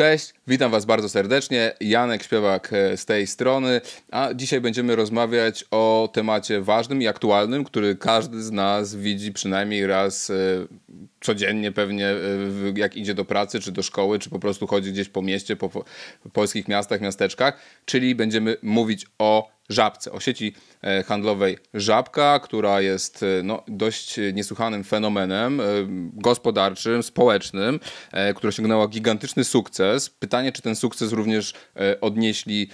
Cześć, witam Was bardzo serdecznie. Janek Śpiewak e, z tej strony, a dzisiaj będziemy rozmawiać o temacie ważnym i aktualnym, który każdy z nas widzi przynajmniej raz e, codziennie, pewnie e, jak idzie do pracy, czy do szkoły, czy po prostu chodzi gdzieś po mieście, po polskich miastach, miasteczkach. Czyli będziemy mówić o Żabce, o sieci e, handlowej Żabka, która jest e, no, dość niesłychanym fenomenem e, gospodarczym, społecznym, która osiągnęła gigantyczny sukces. Pytanie, czy ten sukces również odnieśli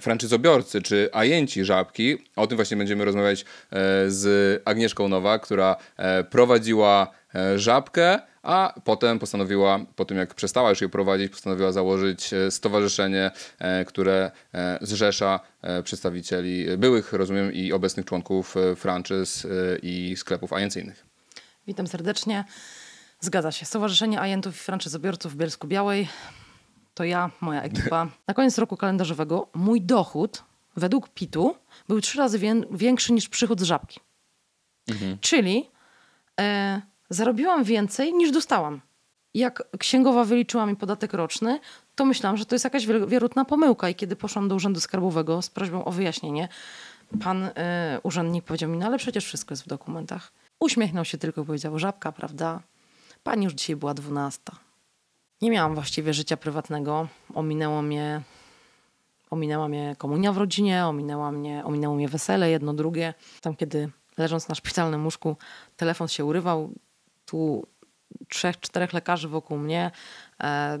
franczyzobiorcy, czy ajenci Żabki. O tym właśnie będziemy rozmawiać z Agnieszką Nowa, która prowadziła E, żabkę, a potem postanowiła, po tym jak przestała już je prowadzić, postanowiła założyć e, stowarzyszenie, e, które zrzesza przedstawicieli byłych, rozumiem, i obecnych członków franczyz i sklepów agencyjnych. Witam serdecznie. Zgadza się. Stowarzyszenie Ajentów i Franczyzobiorców w Bielsku Białej to ja, moja ekipa. Na koniec roku kalendarzowego mój dochód według PIT-u był trzy razy większy niż przychód z żabki. Mhm. Czyli e, Zarobiłam więcej niż dostałam. Jak księgowa wyliczyła mi podatek roczny, to myślałam, że to jest jakaś wierutna pomyłka. I kiedy poszłam do Urzędu Skarbowego z prośbą o wyjaśnienie, pan y, urzędnik powiedział mi, no ale przecież wszystko jest w dokumentach. Uśmiechnął się tylko i powiedział, żabka, prawda? Pani już dzisiaj była dwunasta. Nie miałam właściwie życia prywatnego. Ominęło mnie, ominęła mnie komunia w rodzinie, ominęła mnie, ominęło mnie wesele, jedno, drugie. Tam, kiedy leżąc na szpitalnym łóżku, telefon się urywał, tu trzech, czterech lekarzy wokół mnie. E,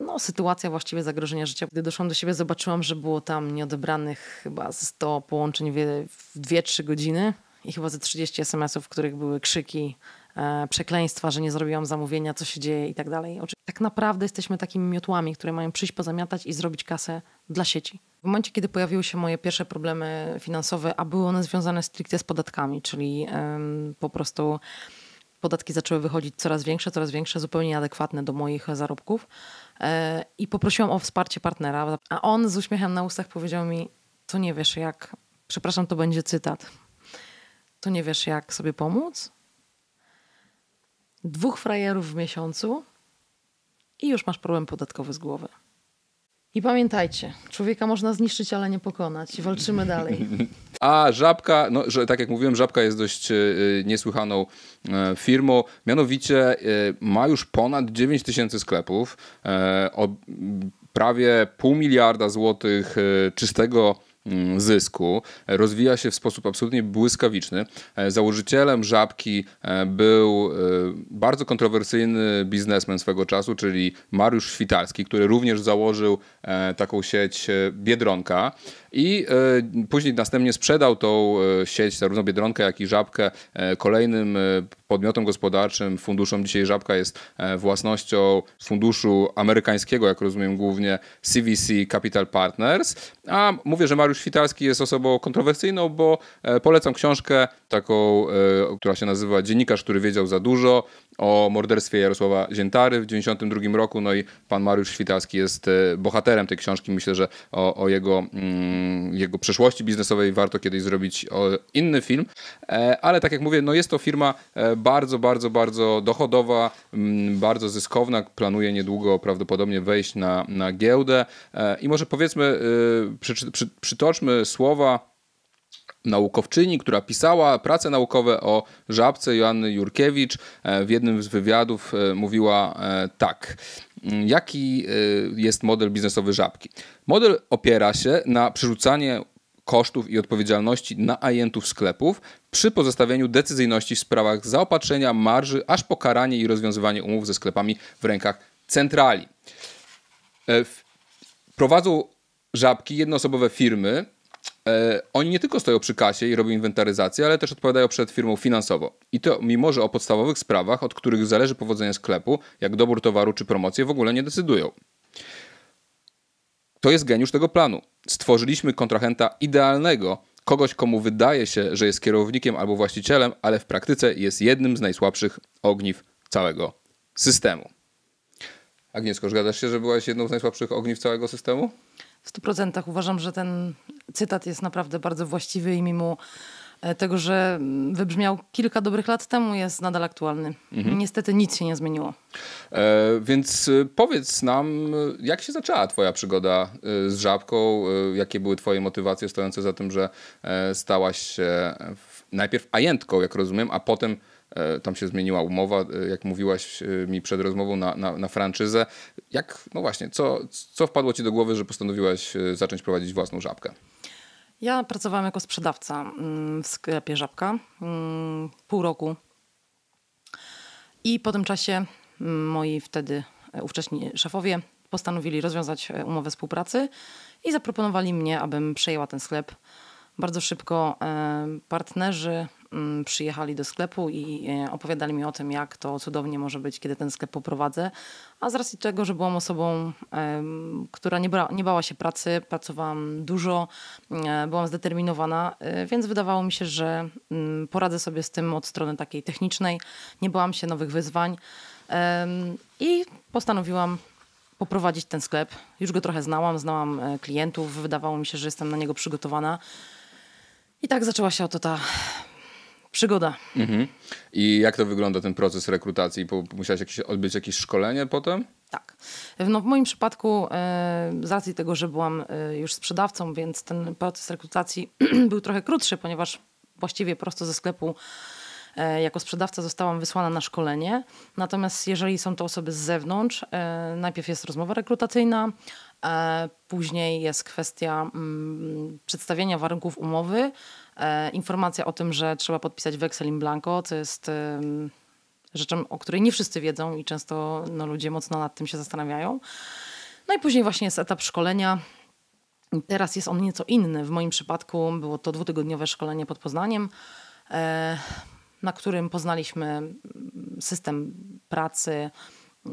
no, sytuacja właściwie zagrożenia życia. Gdy doszłam do siebie, zobaczyłam, że było tam nieodebranych chyba 100 połączeń w 2-3 godziny i chyba ze 30 SMS-ów, w których były krzyki, e, przekleństwa, że nie zrobiłam zamówienia, co się dzieje i tak dalej. Tak naprawdę jesteśmy takimi miotłami, które mają przyjść, pozamiatać i zrobić kasę dla sieci. W momencie, kiedy pojawiły się moje pierwsze problemy finansowe, a były one związane stricte z podatkami, czyli po prostu podatki zaczęły wychodzić coraz większe, coraz większe, zupełnie nieadekwatne do moich zarobków. E, I poprosiłam o wsparcie partnera, a on z uśmiechem na ustach powiedział mi, to nie wiesz jak, przepraszam, to będzie cytat, to nie wiesz jak sobie pomóc? Dwóch frajerów w miesiącu i już masz problem podatkowy z głowy. I pamiętajcie, człowieka można zniszczyć, ale nie pokonać. Walczymy dalej. A żabka, no, że, tak jak mówiłem, żabka jest dość y, niesłychaną y, firmą. Mianowicie y, ma już ponad 9 tysięcy sklepów. O, prawie pół miliarda złotych czystego Mm, zysku. E, rozwija się w sposób absolutnie błyskawiczny. E, założycielem Żabki e, był bardzo kontrowersyjny biznesmen swego czasu, czyli Mariusz Świtalski, który również założył taką sieć Biedronka i e, później następnie sprzedał tą e, sieć, zarówno Biedronkę, jak i Żabkę e, kolejnym podmiotom gospodarczym, funduszom. Dzisiaj Żabka jest własnością funduszu amerykańskiego, jak rozumiem głównie CVC Capital Partners. A mówię, że Mariusz Świtalski jest osobą kontrowersyjną, bo polecam książkę taką, która się nazywa Dziennikarz, który wiedział za dużo o morderstwie Jarosława Ziętary w 1992 roku, no i pan Mariusz Świtalski jest e, bohaterem tej książki. Myślę, że o, o jego, mm, jego przeszłości biznesowej warto kiedyś zrobić inny film, e, ale tak jak mówię, no jest to firma e, bardzo, bardzo, bardzo dochodowa, mm, bardzo zyskowna, planuje niedługo prawdopodobnie wejść na, na giełdę i może powiedzmy, przy, przy, przytoczmy słowa naukowczyni, która pisała prace naukowe o żabce Joanny Jurkiewicz. E, w jednym z wywiadów e, mówiła e, tak. Mm, jaki jest model biznesowy żabki? Model opiera się na przerzucanie kosztów i odpowiedzialności na ajentów sklepów przy pozostawieniu decyzyjności w sprawach zaopatrzenia, marży, aż po karanie i rozwiązywanie umów ze sklepami w rękach centrali. Prowadzą żabki jednoosobowe firmy, E, oni nie tylko stoją przy kasie i robią inwentaryzację, ale też odpowiadają przed firmą finansowo. I to mimo, że o podstawowych sprawach, od których zależy powodzenie sklepu, jak dobór towaru czy promocje, w ogóle nie decydują. To jest geniusz tego planu. Stworzyliśmy kontrahenta idealnego, kogoś, komu wydaje się, że jest kierownikiem albo właścicielem, ale w praktyce jest jednym z najsłabszych ogniw całego systemu. Agnieszko, zgadzasz się, że byłaś jedną z najsłabszych ogniw całego systemu? w 100% uważam, że ten cytat jest naprawdę bardzo właściwy i mimo e, tego, że wybrzmiał kilka dobrych lat temu, jest nadal aktualny. Mhm. Niestety nic się nie zmieniło. E, więc e, powiedz nam, e, jak się zaczęła Twoja przygoda z żabką? Jakie były Twoje motywacje stojące za tym, że stałaś się najpierw ajentką, jak rozumiem, a potem E, tam się zmieniła umowa, e, jak mówiłaś e, mi przed rozmową, na, na, na franczyzę. Jak, no właśnie, co, co wpadło ci do głowy, że postanowiłaś zacząć prowadzić własną żabkę? Ja pracowałam jako sprzedawca mm, w sklepie Żabka mm, pół roku. I po tym czasie mm, moi wtedy ówcześni szefowie postanowili rozwiązać umowę współpracy i zaproponowali mnie, abym przejęła ten sklep. Bardzo szybko partnerzy Mm, przyjechali do sklepu i e, opowiadali mi o tym, jak to cudownie może być, kiedy ten sklep poprowadzę. A z racji tego, że byłam osobą, która nie, bra- nie bała się pracy, pracowałam dużo, e, byłam zdeterminowana, e, więc wydawało mi się, że mm, poradzę sobie z tym od strony takiej technicznej. Nie bałam się nowych wyzwań i postanowiłam poprowadzić ten sklep. Już go trochę znałam, znałam klientów, wydawało mi się, że jestem na niego przygotowana. I tak zaczęła się oto ta przygoda. Mhm. I jak to wygląda ten proces rekrutacji? Musiałeś jakieś, odbyć jakieś szkolenie potem? Tak. No, w moim przypadku, e, z racji tego, że byłam e, już sprzedawcą, więc ten proces rekrutacji był trochę krótszy, ponieważ właściwie prosto ze sklepu e, jako sprzedawca zostałam wysłana na szkolenie. Natomiast jeżeli są to osoby z zewnątrz, najpierw jest rozmowa rekrutacyjna, E, później jest kwestia mm, przedstawienia warunków umowy, e, informacja o tym, że trzeba podpisać weksel in blanco, co jest rzeczą, o której nie wszyscy wiedzą i często no, ludzie mocno nad tym się zastanawiają. No i później właśnie jest etap szkolenia. Teraz jest on nieco inny. W moim przypadku było to dwutygodniowe szkolenie pod Poznaniem, e, na którym poznaliśmy system pracy,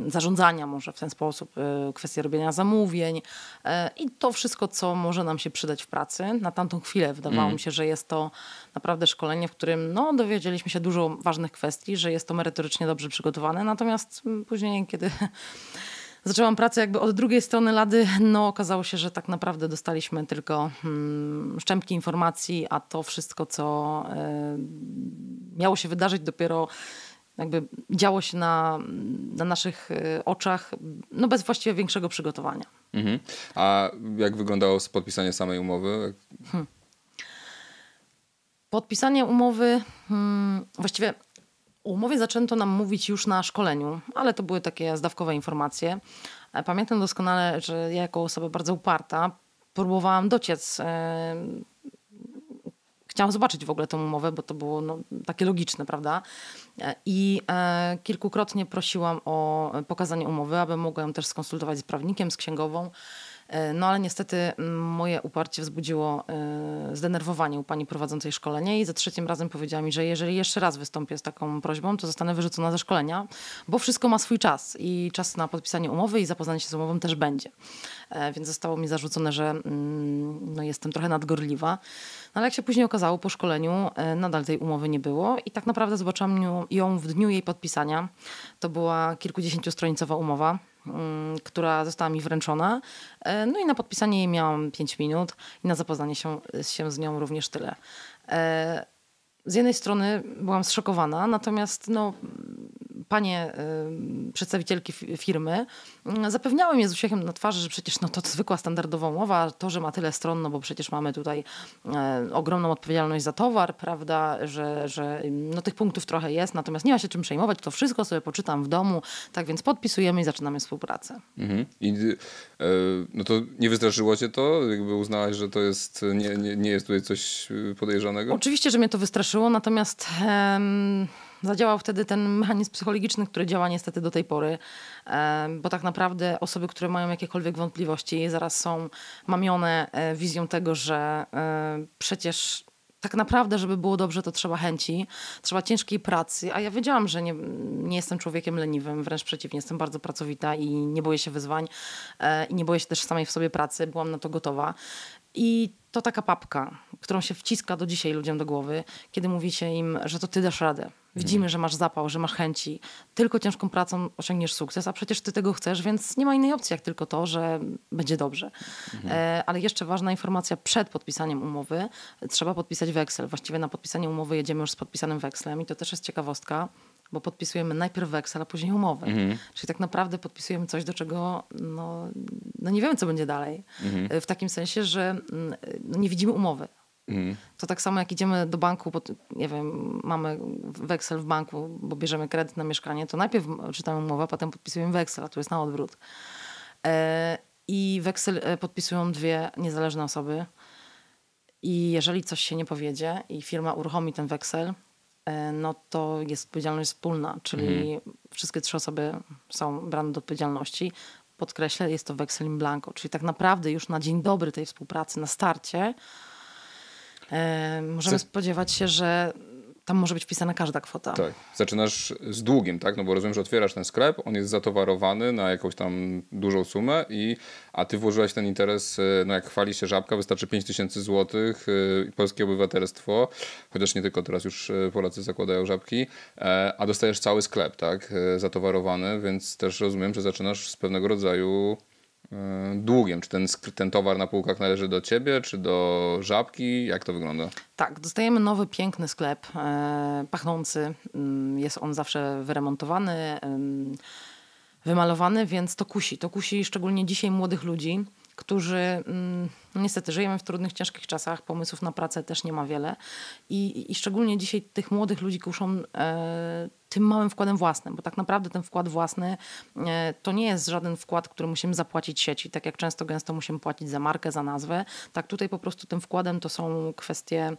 zarządzania może w ten sposób, y, kwestie robienia zamówień y, i to wszystko, co może nam się przydać w pracy. Na tamtą chwilę wydawało mm. mi się, że jest to naprawdę szkolenie, w którym no, dowiedzieliśmy się dużo ważnych kwestii, że jest to merytorycznie dobrze przygotowane, natomiast później, kiedy zaczęłam pracę jakby od drugiej strony lady, no okazało się, że tak naprawdę dostaliśmy tylko hmm, szczępki informacji, a to wszystko, co y, miało się wydarzyć dopiero jakby działo się na, na naszych y, oczach, no bez właściwie większego przygotowania. Mhm. A jak wyglądało podpisanie samej umowy? Hmm. Podpisanie umowy, hmm, właściwie o umowie zaczęto nam mówić już na szkoleniu, ale to były takie zdawkowe informacje. E, pamiętam doskonale, że ja jako osoba bardzo uparta próbowałam dociec Chciałam zobaczyć w ogóle tę umowę, bo to było no, takie logiczne, prawda? E, I e, kilkukrotnie prosiłam o pokazanie umowy, aby mogła ją też skonsultować z prawnikiem, z księgową. E, no ale niestety moje uparcie wzbudziło e, zdenerwowanie u pani prowadzącej szkolenie i za trzecim razem powiedziała mi, że jeżeli jeszcze raz wystąpię z taką prośbą, to zostanę wyrzucona ze szkolenia, bo wszystko ma swój czas i czas na podpisanie umowy i zapoznanie się z umową też będzie. E, więc zostało mi zarzucone, że mm, no, jestem trochę nadgorliwa. No, ale jak się później okazało po szkoleniu, e, nadal tej umowy nie było i tak naprawdę zobaczyłam ją w dniu jej podpisania. To była kilkudziesięciostronicowa umowa mm, która została mi wręczona. E, no i na podpisanie jej miałam 5 minut i na zapoznanie się, się z nią również tyle. Z jednej strony byłam zszokowana, natomiast no, panie przedstawicielki firmy mm, zapewniały mnie z uśmiechem na twarzy, że przecież no to zwykła standardowa umowa, to, że ma tyle stron, no bo przecież mamy tutaj e, ogromną odpowiedzialność za towar, prawda, że, że no tych punktów trochę jest, natomiast nie ma się czym przejmować, to wszystko sobie poczytam w domu, tak więc podpisujemy i zaczynamy współpracę. Mhm. I, e, no to nie wystraszyło cię to? Jakby uznałaś, że to jest, nie, nie, nie jest tutaj coś e, podejrzanego? Oczywiście, że mnie to wystraszyło, natomiast... Yy, Zadziałał wtedy ten mechanizm psychologiczny, który działa niestety do tej pory, bo tak naprawdę osoby, które mają jakiekolwiek wątpliwości, zaraz są mamione e, wizją tego, że e, przecież tak naprawdę, żeby było dobrze, to trzeba chęci, trzeba ciężkiej pracy, a ja wiedziałam, że nie, nie jestem człowiekiem leniwym, wręcz przeciwnie, jestem bardzo pracowita i nie boję się wyzwań e, i nie boję się też samej w sobie pracy, byłam na to gotowa. I to taka papka, którą się wciska do dzisiaj ludziom do głowy, kiedy mówicie im, że to ty dasz radę, Widzimy, że masz zapał, że masz chęci. Tylko ciężką pracą osiągniesz sukces, a przecież ty tego chcesz, więc nie ma innej opcji jak tylko to, że będzie dobrze. Mhm. E, ale jeszcze ważna informacja przed podpisaniem umowy. Trzeba podpisać weksel. Właściwie na podpisanie umowy jedziemy już z podpisanym wekslem i to też jest ciekawostka bo podpisujemy najpierw weksel, a później umowę. Mhm. Czyli tak naprawdę podpisujemy coś, do czego no, no nie wiemy, co będzie dalej. Mhm. E, w takim sensie, że mm, e, no nie widzimy umowy. Mhm. To tak samo jak idziemy do banku, bo, nie wiem, mamy weksel w banku, bo bierzemy kredyt na mieszkanie, to najpierw czytamy umowę, potem podpisujemy weksel, a tu jest na odwrót. E, I weksel e, podpisują dwie niezależne osoby. I jeżeli coś się nie powiedzie i firma uruchomi ten weksel, e, no to jest odpowiedzialność wspólna, czyli mhm. wszystkie trzy osoby są brane do odpowiedzialności. Podkreślę, jest to weksel in blanco, czyli tak naprawdę już na dzień dobry tej współpracy, na starcie, możemy spodziewać się, że tam może być wpisana każda kwota. Tak. Zaczynasz z długiem, tak? No bo rozumiem, że otwierasz ten sklep, on jest zatowarowany na jakąś tam dużą sumę, i, a ty włożyłaś ten interes, e, no jak chwali się żabka, wystarczy 5 tysięcy złotych e, i polskie obywatelstwo, chociaż nie tylko teraz już e, Polacy zakładają żabki, a dostajesz cały sklep, tak? Zatowarowany, więc też rozumiem, że zaczynasz z pewnego rodzaju E, długiem? Czy ten, ten towar na półkach należy do ciebie, czy do żabki? Jak to wygląda? Tak, dostajemy nowy, piękny sklep, e, pachnący. Mm, jest on zawsze wyremontowany, wymalowany, więc to kusi. To kusi szczególnie dzisiaj młodych ludzi którzy mm, niestety żyjemy w trudnych, ciężkich czasach, pomysłów na pracę też nie ma wiele i, i szczególnie dzisiaj tych młodych ludzi kuszą e, tym małym wkładem własnym, bo tak naprawdę ten wkład własny e, to nie jest żaden wkład, który musimy zapłacić sieci, tak jak często gęsto musimy płacić za markę, za nazwę, tak tutaj po prostu tym wkładem to są kwestie,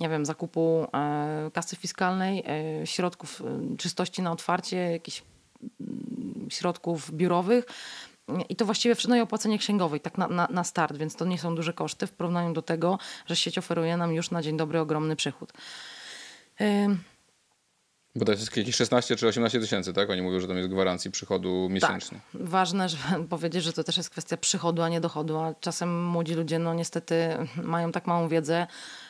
nie wiem, zakupu e, kasy fiskalnej, e, środków e, czystości na otwarcie, jakichś mm, środków biurowych, i to właściwie no i opłacenie księgowej, tak na, na, na, start, więc to nie są duże koszty w porównaniu do tego, że sieć oferuje nam już na dzień dobry ogromny przychód. Bo to jest jakieś 16 czy 18 tysięcy, tak? Oni mówią, że tam jest gwarancji przychodu miesięcznie. Tak. Ważne, żeby powiedzieć, że to też jest kwestia przychodu, a nie dochodu. A czasem młodzi ludzie, no niestety, mają tak małą wiedzę,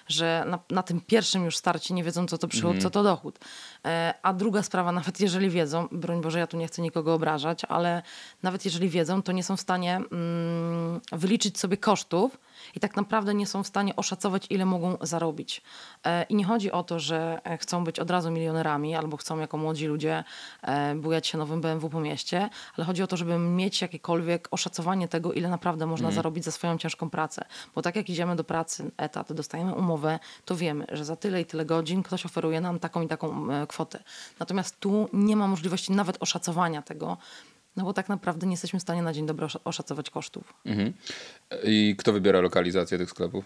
że na, na tym pierwszym już starcie nie wiedzą, co to przychód, mm. co to dochód. E, a druga sprawa, nawet jeżeli wiedzą, broń Boże, ja tu nie chcę nikogo obrażać, ale nawet jeżeli wiedzą, to nie są w stanie mm, wyliczyć sobie kosztów, i tak naprawdę nie są w stanie oszacować, ile mogą zarobić. E, I nie chodzi o to, że e, chcą być od razu milionerami albo chcą jako młodzi ludzie e, bujać się nowym BMW po mieście, ale chodzi o to, żeby mieć jakiekolwiek oszacowanie tego, ile naprawdę można mm. zarobić za swoją ciężką pracę. Bo tak jak idziemy do pracy, etat, dostajemy umowę, to wiemy, że za tyle i tyle godzin ktoś oferuje nam taką i taką kwotę. Natomiast tu nie ma możliwości nawet oszacowania tego, no bo tak naprawdę nie jesteśmy w stanie na dzień dobry oszacować kosztów. Mhm. I kto wybiera lokalizację tych sklepów?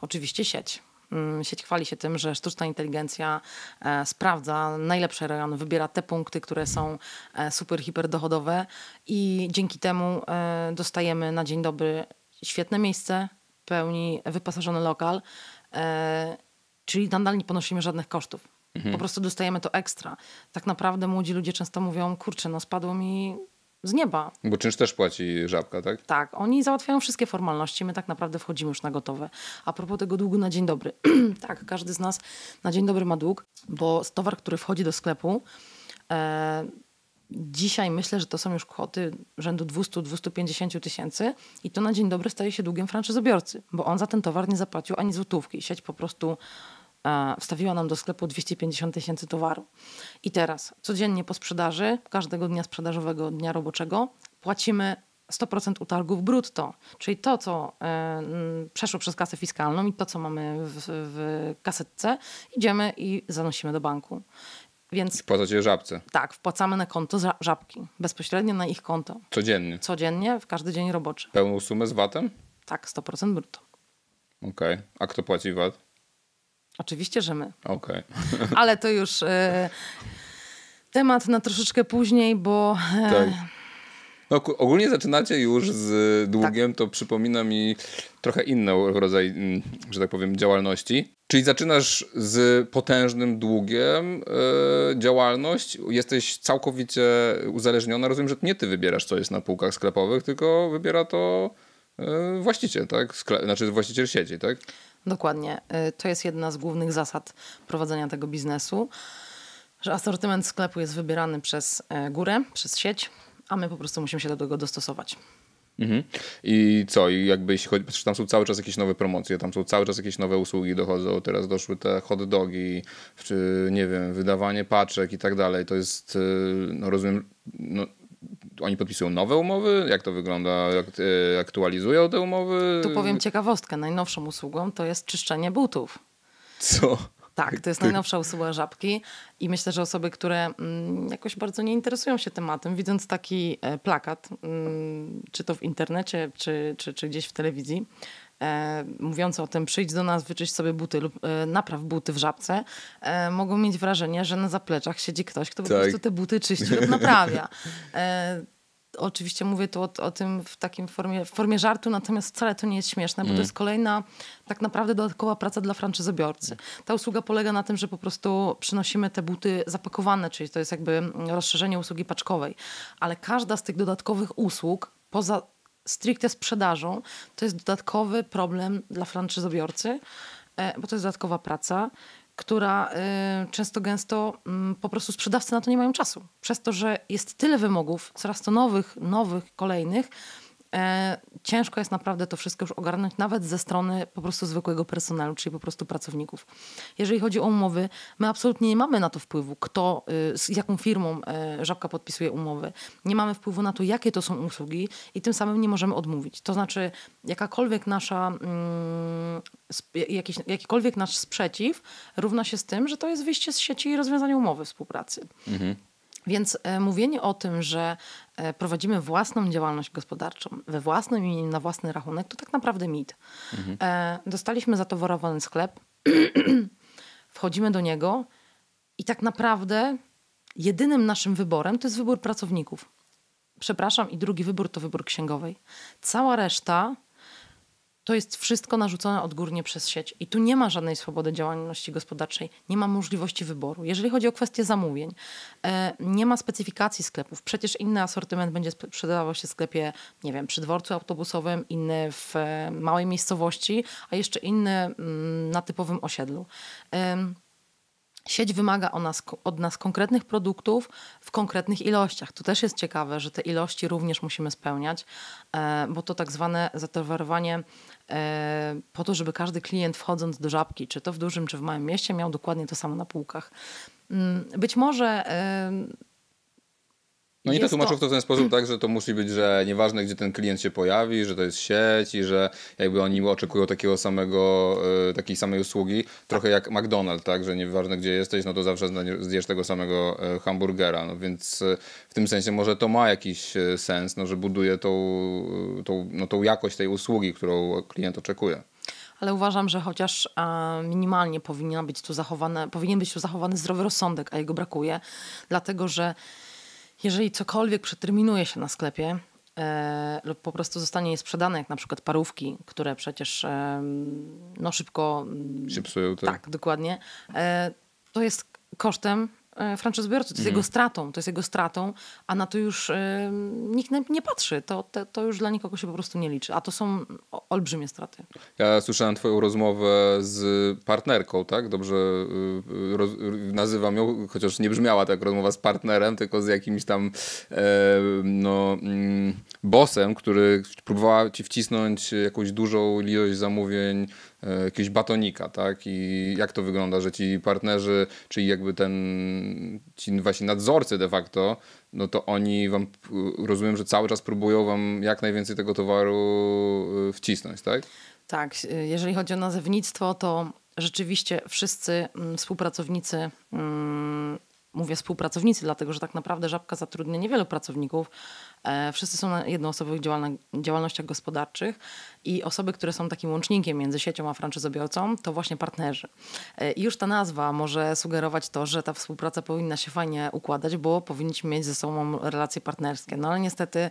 Oczywiście sieć. Mm, sieć chwali się tym, że sztuczna inteligencja e, sprawdza najlepsze rejony, wybiera te punkty, które są e, super, hiperdochodowe i dzięki temu e, dostajemy na dzień dobry świetne miejsce, pełni wyposażony lokal, czyli nadal nie ponosimy żadnych kosztów. Mhm. Po prostu dostajemy to ekstra. Tak naprawdę młodzi ludzie często mówią, kurczę, no spadło mi z nieba. Bo czynsz też płaci żabka, tak? Tak, oni załatwiają wszystkie formalności, my tak naprawdę wchodzimy już na gotowe. A propos tego długu na dzień dobry. tak, każdy z nas na dzień dobry ma dług, bo towar, który wchodzi do sklepu, e, dzisiaj myślę, że to są już kwoty rzędu 200-250 tysięcy i to na dzień dobry staje się długiem franczyzobiorcy, bo on za ten towar nie zapłacił ani złotówki. Sieć po prostu E, wstawiła nam do sklepu 250 tysięcy towaru. I teraz codziennie po sprzedaży, każdego dnia sprzedażowego, dnia roboczego, płacimy 100% utargów brutto, czyli to, co y, przeszło przez kasę fiskalną i to, co mamy w, w kasetce, idziemy i zanosimy do banku. Więc, Wpłacacie żabce. Tak, wpłacamy na konto żabki, bezpośrednio na ich konto. Codziennie? Codziennie, w każdy dzień roboczy. Pełną sumę z VAT-em? Tak, 100% brutto. Okej, okay. a kto płaci VAT? Oczywiście, że my. Okej. Okay. Ale to już e, temat na troszeczkę później, bo. E, tak. No, ogólnie zaczynacie już z długiem, tak. to przypomina mi trochę inny rodzaj, mm, że tak powiem, działalności. Czyli zaczynasz z potężnym długiem e, działalność, jesteś całkowicie uzależniona. Rozumiem, że nie ty wybierasz, co jest na półkach sklepowych, tylko wybiera to właściciel, tak? Skle znaczy właściciel sieci, tak? Dokładnie. Y, to jest jedna z głównych zasad prowadzenia tego biznesu, że asortyment sklepu jest wybierany przez e, górę, przez sieć, a my po prostu musimy się do tego dostosować. Mhm. I co? I jakby jeśli chodzi, tam są cały czas jakieś nowe promocje, tam są cały czas jakieś nowe usługi dochodzą, teraz doszły te hot dogi, czy nie wiem, wydawanie paczek i tak dalej. To jest, y, no rozumiem, no, oni podpisują nowe umowy? Jak to wygląda? E, aktualizują te umowy? Tu powiem ciekawostkę. Najnowszą usługą to jest czyszczenie butów. Co? Tak, to jest najnowsza usługa żabki i myślę, że osoby, które mm, jakoś bardzo nie interesują się tematem, widząc taki e, plakat, mm, czy to w internecie, czy, czy, czy gdzieś w telewizji, e, mówiące o tym przyjdź do nas, wyczyść sobie buty lub e, napraw buty w żabce, e, mogą mieć wrażenie, że na zapleczach siedzi ktoś, kto tak. po prostu te buty czyści lub naprawia. E, oczywiście mówię tu o, o, tym w takim formie, w formie żartu, natomiast wcale to nie jest śmieszne, bo mm. to jest kolejna tak naprawdę dodatkowa praca dla franczyzobiorcy. Ta usługa polega na tym, że po prostu przynosimy te buty zapakowane, czyli to jest jakby mm, rozszerzenie usługi paczkowej, ale każda z tych dodatkowych usług poza stricte sprzedażą, to jest dodatkowy problem dla franczyzobiorcy, e, bo to jest dodatkowa praca, która e, często gęsto mm, po prostu sprzedawcy na to nie mają czasu. Przez to, że jest tyle wymogów, coraz to nowych, nowych, kolejnych, E, ciężko jest naprawdę to wszystko już ogarnąć, nawet ze strony po prostu zwykłego personelu, czyli po prostu pracowników. Jeżeli chodzi o umowy, my absolutnie nie mamy na to wpływu, kto, y, z jaką firmą e, Żabka podpisuje umowy. Nie mamy wpływu na to, jakie to są usługi i tym samym nie możemy odmówić. To znaczy, jakakolwiek nasza, mm, jakiś, jakikolwiek nasz sprzeciw równa się z tym, że to jest wyjście z sieci i rozwiązanie umowy współpracy. Mhm. Więc e, mówienie o tym, że e, prowadzimy własną działalność gospodarczą we własnym imieniu, na własny rachunek, to tak naprawdę mit. Mhm. E, dostaliśmy zatowarowany sklep, wchodzimy do niego i tak naprawdę jedynym naszym wyborem to jest wybór pracowników. Przepraszam, i drugi wybór to wybór księgowej. Cała reszta to jest wszystko narzucone odgórnie przez sieć i tu nie ma żadnej swobody działalności gospodarczej, nie ma możliwości wyboru. Jeżeli chodzi o kwestię zamówień, e, nie ma specyfikacji sklepów. Przecież inny asortyment będzie sprzedawał się w sklepie, nie wiem, przy dworcu autobusowym, inny w e, małej miejscowości, a jeszcze inny mm, na typowym osiedlu. Sieć wymaga od nas konkretnych produktów w konkretnych ilościach. To też jest ciekawe, że te ilości również musimy spełniać, e, bo to tak zwane zatowarowanie E, po to, żeby każdy klient wchodząc do żabki, czy to w dużym, czy w małym mieście, miał dokładnie to samo na półkach. Mm, być może no i to tłumaczył to... w ten sposób tak, że to musi być, że nieważne gdzie ten klient się pojawi, że to jest sieć i że jakby oni oczekują takiego samego, e, takiej samej usługi, trochę jak McDonald's, tak, że nieważne gdzie jesteś, no to zawsze zjesz tego samego e, hamburgera, no więc e, w tym sensie może to ma jakiś sens, no, że buduje tą, tą, no, tą jakość tej usługi, którą klient oczekuje ale uważam, że chociaż minimalnie powinien być tu zachowany, powinien być tu zachowany zdrowy rozsądek, a jego brakuje, dlatego że jeżeli cokolwiek przeterminuje się na sklepie e, lub po prostu zostanie sprzedane, jak na przykład parówki, które przecież e, no szybko... Mm, się psują, tak? Tak, dokładnie. E, to jest kosztem E, franczyzobiorcy, to jest mm. jego stratą, to jest jego stratą, a na to już y, nikt nie patrzy, to, to, to, już dla nikogo się po prostu nie liczy, a to są olbrzymie straty. Ja słyszałem twoją rozmowę z partnerką, tak? Dobrze e, roz, nazywam ją, chociaż nie brzmiała tak rozmowa z partnerem, tylko z jakimś tam e, no, mm, bosem, który próbowała ci wcisnąć jakąś dużą ilość zamówień E, jakiegoś batonika, tak? I jak to wygląda, że ci partnerzy, czyli jakby ten, ci wasi nadzorcy de facto, no to oni wam, rozumiem, że cały czas próbują wam jak najwięcej tego towaru e, wcisnąć, tak? Tak, e, jeżeli chodzi o nazewnictwo, to rzeczywiście wszyscy mm, współpracownicy mm, mówię współpracownicy, dlatego że tak naprawdę Żabka zatrudnia niewielu pracowników. E, wszyscy są na jednoosobowych działalnościach gospodarczych i osoby, które są takim łącznikiem między siecią a franczyzobiorcą, to właśnie partnerzy. E, I już ta nazwa może sugerować to, że ta współpraca powinna się fajnie układać, bo powinniśmy mieć ze sobą relacje partnerskie. No ale niestety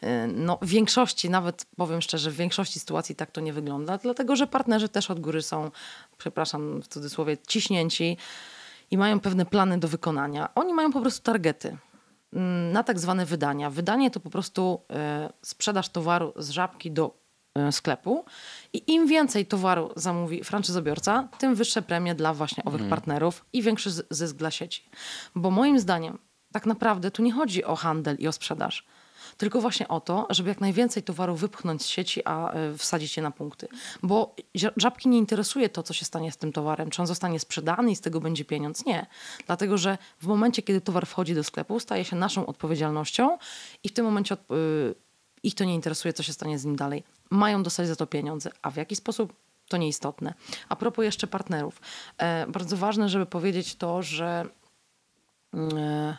e, no, w większości, nawet powiem szczerze, w większości sytuacji tak to nie wygląda, dlatego że partnerzy też od góry są, przepraszam w cudzysłowie, ciśnięci i mają pewne plany do wykonania. Oni mają po prostu targety mm, na tak zwane wydania. Wydanie to po prostu e, sprzedaż towaru z żabki do e, sklepu i im więcej towaru zamówi franczyzobiorca, tym wyższe premie dla właśnie owych mm. partnerów i większy zysk dla sieci. Bo moim zdaniem tak naprawdę tu nie chodzi o handel i o sprzedaż tylko właśnie o to, żeby jak najwięcej towarów wypchnąć z sieci, a e, wsadzić je na punkty. Bo żabki nie interesuje to, co się stanie z tym towarem, czy on zostanie sprzedany i z tego będzie pieniądz. Nie. Dlatego, że w momencie, kiedy towar wchodzi do sklepu, staje się naszą odpowiedzialnością i w tym momencie y, ich to nie interesuje, co się stanie z nim dalej. Mają dostać za to pieniądze, a w jaki sposób to nieistotne. A propos jeszcze partnerów. E, bardzo ważne, żeby powiedzieć to, że mm, e,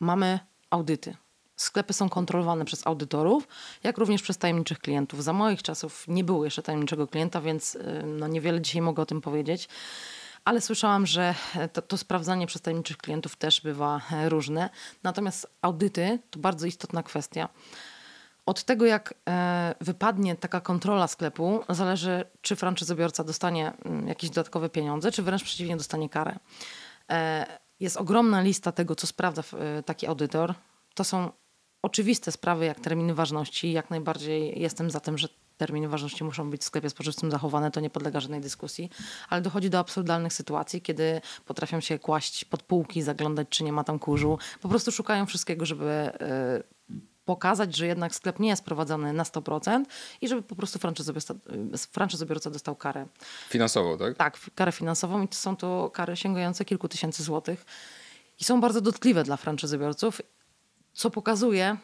mamy audyty Sklepy są kontrolowane przez audytorów, jak również przez tajemniczych klientów. Za moich czasów nie było jeszcze tajemniczego klienta, więc y, no, niewiele dzisiaj mogę o tym powiedzieć. Ale słyszałam, że e, to, to sprawdzanie przez tajemniczych klientów też bywa e, różne. Natomiast audyty to bardzo istotna kwestia. Od tego, jak e, wypadnie taka kontrola sklepu, zależy, czy franczyzobiorca dostanie mm, jakieś dodatkowe pieniądze, czy wręcz przeciwnie, dostanie karę. Jest ogromna lista tego, co sprawdza taki audytor. To są oczywiste sprawy jak terminy ważności. Jak najbardziej jestem za tym, że terminy ważności muszą być w sklepie spożywczym zachowane, to nie podlega żadnej dyskusji, ale dochodzi do absurdalnych sytuacji, kiedy potrafią się kłaść pod półki, zaglądać, czy nie ma tam kurzu. Po prostu szukają wszystkiego, żeby e, pokazać, że jednak sklep nie jest prowadzony na 100% i żeby po prostu franczyzobiorca, e, franczyzobiorca dostał karę. Finansową, tak? Tak, karę finansową i to są to kary sięgające kilku tysięcy złotych. I są bardzo dotkliwe dla franczyzobiorców co pokazuje,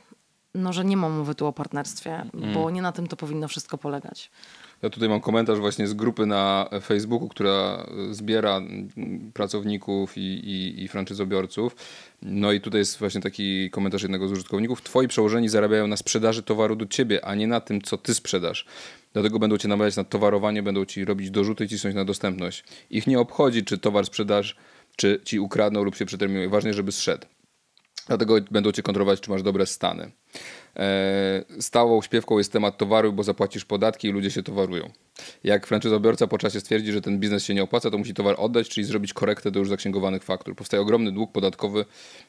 no, że nie mam mowy tu o partnerstwie, mm. bo nie na tym to powinno wszystko polegać. Ja tutaj mam komentarz właśnie z grupy na Facebooku, która zbiera pracowników i, i, i franczyzobiorców. No i tutaj jest właśnie taki komentarz jednego z użytkowników. Twoi przełożeni zarabiają na sprzedaży towaru do ciebie, a nie na tym, co ty sprzedasz. Dlatego będą cię namawiać na towarowanie, będą ci robić dorzuty i cisnąć na dostępność. Ich nie obchodzi, czy towar sprzedaż, czy ci ukradną lub się przeterminuje. Ważne, żeby zszedł. Dlatego będą cię kontrolować, czy masz dobre stany. E, stałą śpiewką jest temat towaru, bo zapłacisz podatki i ludzie się towarują. Jak franczyzobiorca po czasie stwierdzi, że ten biznes się nie opłaca, to musi towar oddać, czyli zrobić korektę do już zaksięgowanych faktur. Powstaje ogromny dług podatkowy,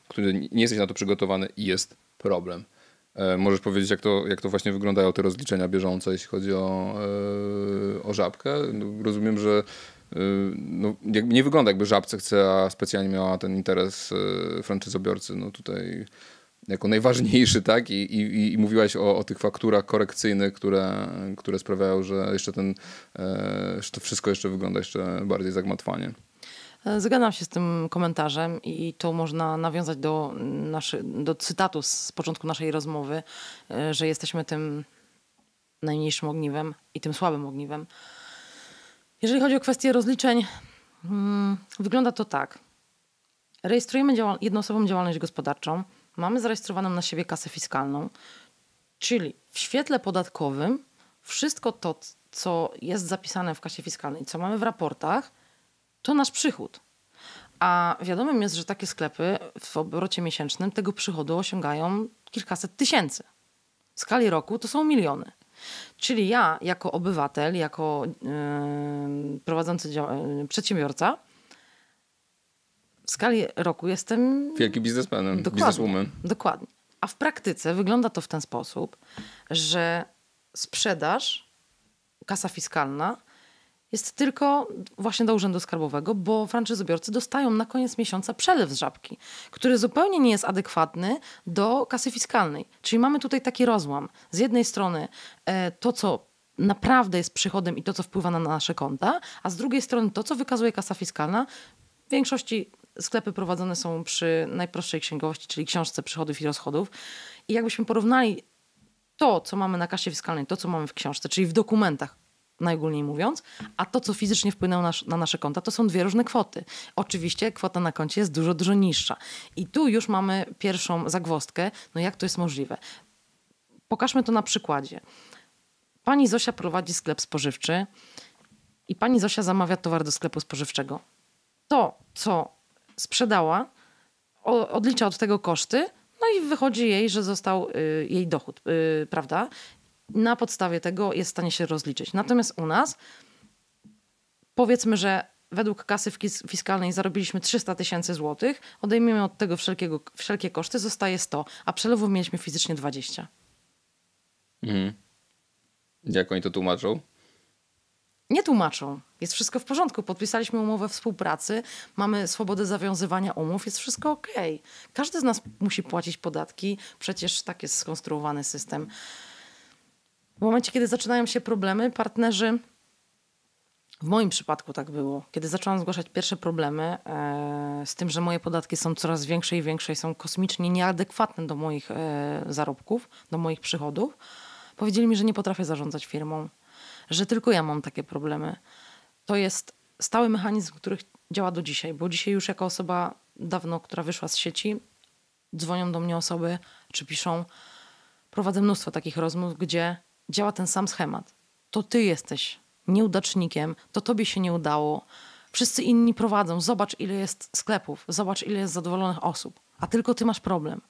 który nie jesteś na to przygotowany i jest problem. E, możesz powiedzieć, jak to, jak to właśnie wyglądają te rozliczenia bieżące, jeśli chodzi o, e, o żabkę? No, rozumiem, że Y, no, jakby nie wygląda jakby Żabce chce, a specjalnie miała ten interes y, franczyzobiorcy, no tutaj jako najważniejszy, tak? I, i, i mówiłaś o, o tych fakturach korekcyjnych, które, które sprawiają, że jeszcze ten, e, że to wszystko jeszcze wygląda jeszcze bardziej zagmatwanie. E, zgadzam się z tym komentarzem i to można nawiązać do, naszy, do cytatu z początku naszej rozmowy, e, że jesteśmy tym najmniejszym ogniwem i tym słabym ogniwem. Jeżeli chodzi o kwestię rozliczeń, mm, wygląda to tak. Rejestrujemy działal- jednoosobową działalność gospodarczą, mamy zarejestrowaną na siebie kasę fiskalną, czyli w świetle podatkowym wszystko to, co jest zapisane w kasie fiskalnej, co mamy w raportach, to nasz przychód. A wiadomym jest, że takie sklepy w obrocie miesięcznym tego przychodu osiągają kilkaset tysięcy. W skali roku to są miliony. Czyli ja, jako obywatel, jako yy, prowadzący dział- przedsiębiorca, w skali roku jestem. Wielkim biznesmenem, dokładnie, bizneswoman. Dokładnie. A w praktyce wygląda to w ten sposób, że sprzedaż, kasa fiskalna jest tylko właśnie do Urzędu Skarbowego, bo franczyzobiorcy dostają na koniec miesiąca przelew z żabki, który zupełnie nie jest adekwatny do kasy fiskalnej. Czyli mamy tutaj taki rozłam. Z jednej strony e, to, co naprawdę jest przychodem i to, co wpływa na nasze konta, a z drugiej strony to, co wykazuje kasa fiskalna. W większości sklepy prowadzone są przy najprostszej księgowości, czyli książce przychodów i rozchodów. I jakbyśmy porównali to, co mamy na kasie fiskalnej, to, co mamy w książce, czyli w dokumentach, najogólniej mówiąc, a to, co fizycznie wpłynęło na, nasze konta, to są dwie różne kwoty. Oczywiście kwota na koncie jest dużo, dużo niższa. I tu już mamy pierwszą zagwostkę, no jak to jest możliwe. Pokażmy to na przykładzie. Pani Zosia prowadzi sklep spożywczy i pani Zosia zamawia towar do sklepu spożywczego. To, co sprzedała, odlicza od tego koszty, no i wychodzi jej, że został y, jej dochód, y, prawda? na podstawie tego jest w stanie się rozliczyć. Natomiast u nas powiedzmy, że według kasy fiskalnej zarobiliśmy 300 tysięcy złotych, odejmiemy od tego wszelkiego, wszelkie koszty, zostaje 100, a przelewu mieliśmy fizycznie 20. Mhm. Jak oni to tłumaczą? Nie tłumaczą. Jest wszystko w porządku. Podpisaliśmy umowę współpracy, mamy swobodę zawiązywania umów, jest wszystko ok. Każdy z nas musi płacić podatki, przecież tak jest skonstruowany system. W momencie, kiedy zaczynają się problemy, partnerzy, w moim przypadku tak było, kiedy zaczęłam zgłaszać pierwsze problemy e, z tym, że moje podatki są coraz większe i większe i są kosmicznie nieadekwatne do moich e, zarobków, do moich przychodów, powiedzieli mi, że nie potrafię zarządzać firmą, że tylko ja mam takie problemy. To jest stały mechanizm, który działa do dzisiaj, bo dzisiaj już jako osoba dawno, która wyszła z sieci, dzwonią do mnie osoby czy piszą. Prowadzę mnóstwo takich rozmów, gdzie działa ten sam schemat. To ty jesteś nieudacznikiem, to tobie się nie udało. Wszyscy inni prowadzą. Zobacz, ile jest sklepów, zobacz, ile jest zadowolonych osób, a tylko ty masz problem.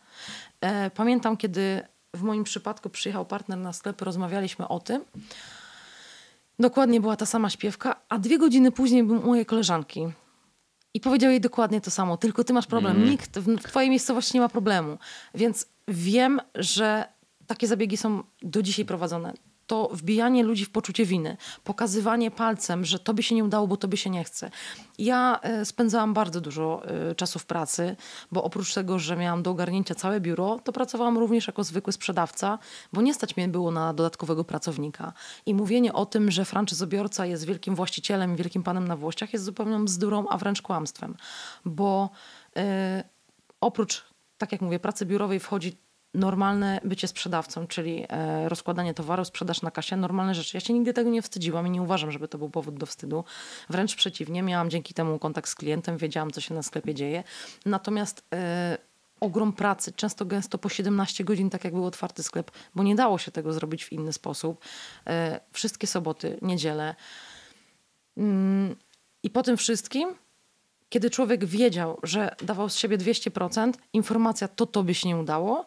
E, pamiętam, kiedy w moim przypadku przyjechał partner na sklepy, rozmawialiśmy o tym. Dokładnie była ta sama śpiewka, a dwie godziny później były moje koleżanki. I powiedział jej dokładnie to samo, tylko ty masz problem. Mm. Nikt w twojej miejscowości nie ma problemu. Więc wiem, że takie zabiegi są do dzisiaj prowadzone. To wbijanie ludzi w poczucie winy, pokazywanie palcem, że to by się nie udało, bo to by się nie chce. Ja e, spędzałam bardzo dużo e, czasu w pracy, bo oprócz tego, że miałam do ogarnięcia całe biuro, to pracowałam również jako zwykły sprzedawca, bo nie stać mnie było na dodatkowego pracownika. I mówienie o tym, że franczyzobiorca jest wielkim właścicielem, wielkim panem na włościach, jest zupełną bzdurą, a wręcz kłamstwem, bo yy, oprócz tak jak mówię, pracy biurowej wchodzi normalne bycie sprzedawcą, czyli e, rozkładanie towaru, sprzedaż na kasie, normalne rzeczy. Ja się nigdy tego nie wstydziłam i nie uważam, żeby to był powód do wstydu. Wręcz przeciwnie, miałam dzięki temu kontakt z klientem, wiedziałam, co się na sklepie dzieje. Natomiast e, ogrom pracy, często gęsto po 17 godzin, tak jak był otwarty sklep, bo nie dało się tego zrobić w inny sposób. E, wszystkie soboty, niedziele. Mm, I po tym wszystkim, kiedy człowiek wiedział, że dawał z siebie 200%, informacja to tobie się nie udało,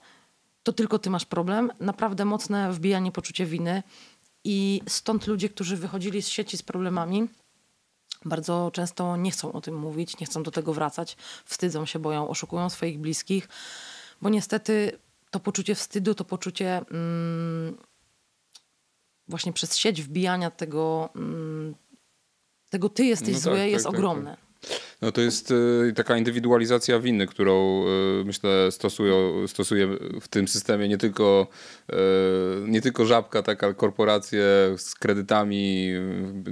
to tylko ty masz problem. Naprawdę mocne wbijanie poczucia winy i stąd ludzie, którzy wychodzili z sieci z problemami, bardzo często nie chcą o tym mówić, nie chcą do tego wracać, wstydzą się, boją, oszukują swoich bliskich, bo niestety to poczucie wstydu, to poczucie mm, właśnie przez sieć wbijania tego, mm, tego ty jesteś no tak, zły, tak, jest tak, tak ogromne. Tak. No to jest e, taka indywidualizacja winy, którą e, myślę stosuje, stosuje w tym systemie nie tylko, e, nie tylko żabka, tak, ale korporacje z kredytami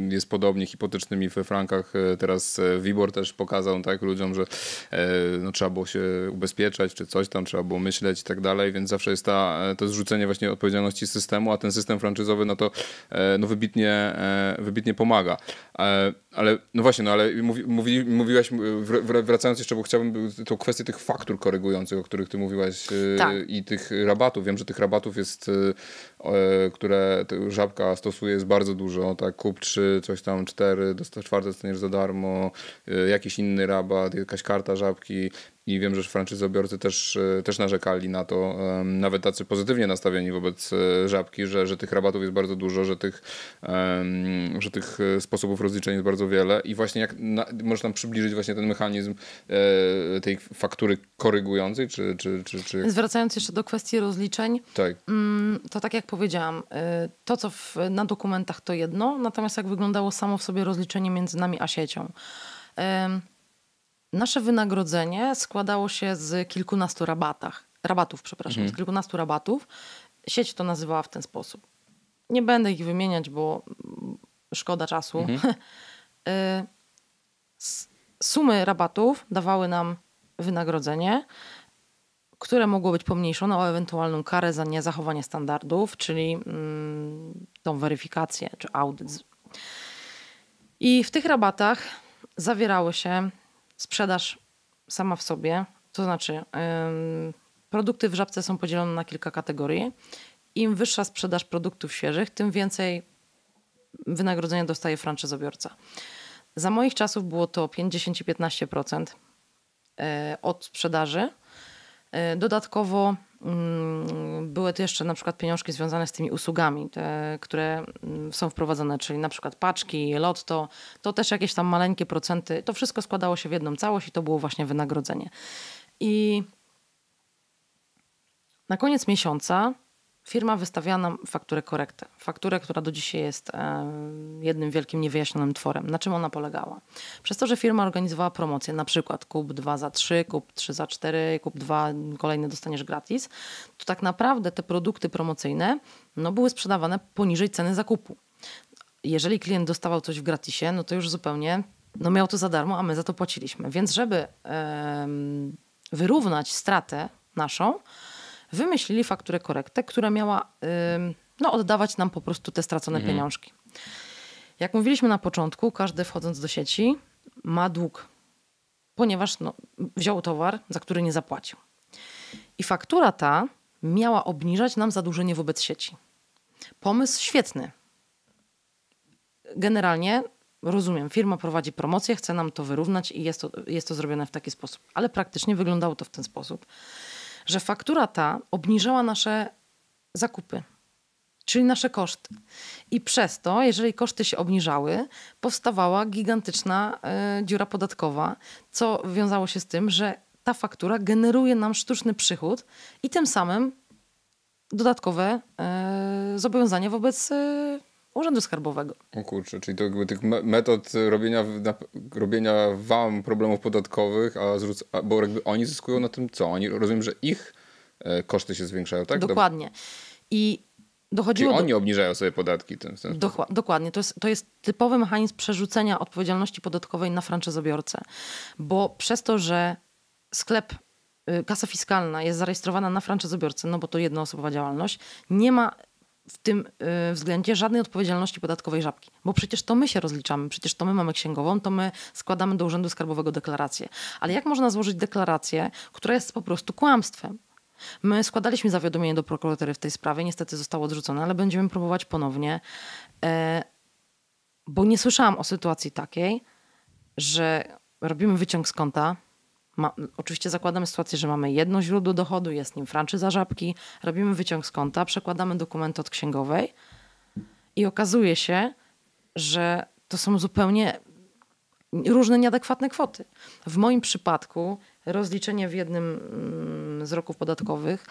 jest podobnie hipotecznymi we frankach. Teraz Wibor też pokazał tak ludziom, że no, trzeba było się ubezpieczać, czy coś tam, trzeba było myśleć i tak dalej, więc zawsze jest ta, to zrzucenie właśnie odpowiedzialności systemu, a ten system franczyzowy no to no, wybitnie, wybitnie pomaga. Ale no właśnie, no ale mówi, mówi, mówi mówiłaś, wracając jeszcze, bo chciałbym tą kwestię tych faktur korygujących, o których ty mówiłaś y, tak. i tych rabatów. Wiem, że tych rabatów jest, y, które Żabka stosuje, jest bardzo dużo. Tak, kup trzy, coś tam cztery, czwarte dostaniesz za darmo, y, jakiś inny rabat, jakaś karta Żabki i wiem, że franczyzobiorcy też, e, też narzekali na to, nawet tacy pozytywnie nastawieni wobec e, Żabki, że, że tych rabatów jest bardzo dużo, że tych, że tych e, sposobów rozliczeń jest bardzo wiele i właśnie jak można nam przybliżyć właśnie ten mechanizm tej faktury korygującej? Czy, czy, czy, czy jak... Zwracając jeszcze do kwestii rozliczeń, tak. Mm, to tak jak powiedziałam, to co w, na dokumentach to jedno, natomiast jak wyglądało samo w sobie rozliczenie między nami a siecią. Nasze wynagrodzenie składało się z kilkunastu rabatach, rabatów, przepraszam, mhm. z kilkunastu rabatów. Sieć to nazywała w ten sposób. Nie będę ich wymieniać, bo mm, szkoda czasu. Mhm. Y, sumy rabatów dawały nam wynagrodzenie, które mogło być pomniejszone o ewentualną karę za niezachowanie standardów, czyli mm, tą weryfikację czy audyt. I w tych rabatach zawierały się sprzedaż sama w sobie, to znaczy produkty w żabce są podzielone na kilka kategorii. Im wyższa sprzedaż produktów świeżych, tym więcej wynagrodzenia dostaje franczyzobiorca. Za moich czasów było to 50 15% e, od sprzedaży E, dodatkowo mm, były też jeszcze na przykład pieniążki związane z tymi usługami, te, które mm, są wprowadzone, czyli na przykład paczki, lotto, to też jakieś tam maleńkie procenty. To wszystko składało się w jedną całość i to było właśnie wynagrodzenie. I na koniec miesiąca Firma wystawiała nam fakturę korektę. Fakturę, która do dzisiaj jest e, jednym wielkim niewyjaśnionym tworem. Na czym ona polegała? Przez to, że firma organizowała promocje, na przykład kup 2 za 3, kup 3 za 4, kup 2, kolejny dostaniesz gratis, to tak naprawdę te produkty promocyjne no, były sprzedawane poniżej ceny zakupu. Jeżeli klient dostawał coś w gratisie, no to już zupełnie no, miał to za darmo, a my za to płaciliśmy. Więc żeby yy, wyrównać stratę naszą, wymyślili fakturę korektę, która miała no, oddawać nam po prostu te stracone mhm. pieniążki. Jak mówiliśmy na początku, każdy wchodząc do sieci ma dług, ponieważ no, wziął towar, za który nie zapłacił. I faktura ta miała obniżać nam zadłużenie wobec sieci. Pomysł świetny. Generalnie rozumiem, firma prowadzi promocję, chce nam to wyrównać i jest to, jest to zrobione w taki sposób, ale praktycznie wyglądało to w ten sposób, że faktura ta obniżała nasze zakupy, czyli nasze koszty. I przez to, jeżeli koszty się obniżały, powstawała gigantyczna y, dziura podatkowa, co wiązało się z tym, że ta faktura generuje nam sztuczny przychód i tym samym dodatkowe y, zobowiązania wobec y, Urzędu Skarbowego. O kurczę, czyli to jakby tych metod robienia, robienia wam problemów podatkowych, a zrzuca, bo jakby oni zyskują na tym co? Oni rozumiem, że ich e, koszty się zwiększają, tak? Dokładnie. I dochodziło Czyli oni do... obniżają sobie podatki. Ten, ten Dokła- dokładnie. To jest, to jest typowy mechanizm przerzucenia odpowiedzialności podatkowej na franczyzobiorcę. Bo przez to, że sklep, y, kasa fiskalna jest zarejestrowana na franczyzobiorcę, no bo to jednoosobowa działalność, nie ma w tym y, względzie żadnej odpowiedzialności podatkowej żabki, bo przecież to my się rozliczamy, przecież to my mamy księgową, to my składamy do Urzędu Skarbowego deklarację. Ale jak można złożyć deklarację, która jest po prostu kłamstwem? My składaliśmy zawiadomienie do prokuratury w tej sprawie, niestety zostało odrzucone, ale będziemy próbować ponownie, e, bo nie słyszałam o sytuacji takiej, że robimy wyciąg z konta, ma, oczywiście zakładamy sytuację, że mamy jedno źródło dochodu, jest nim franczyza żabki, robimy wyciąg z konta, przekładamy dokumenty od księgowej i okazuje się, że to są zupełnie różne nieadekwatne kwoty. W moim przypadku rozliczenie w jednym mm, z roków podatkowych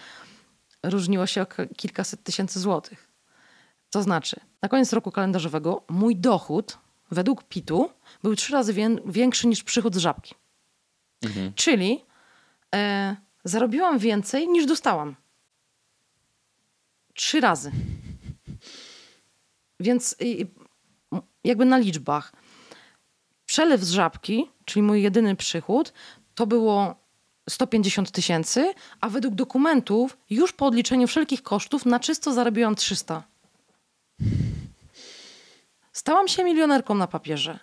różniło się o kilkaset tysięcy złotych. To znaczy, na koniec roku kalendarzowego mój dochód według PIT-u był trzy razy większy niż przychód z żabki. Mhm. Czyli e, zarobiłam więcej niż dostałam. Trzy razy. Więc jakby na liczbach. Przelew z żabki, czyli mój jedyny przychód, to było 150 tysięcy, a według dokumentów już po odliczeniu wszelkich kosztów na czysto zarobiłam 300. Stałam się milionerką na papierze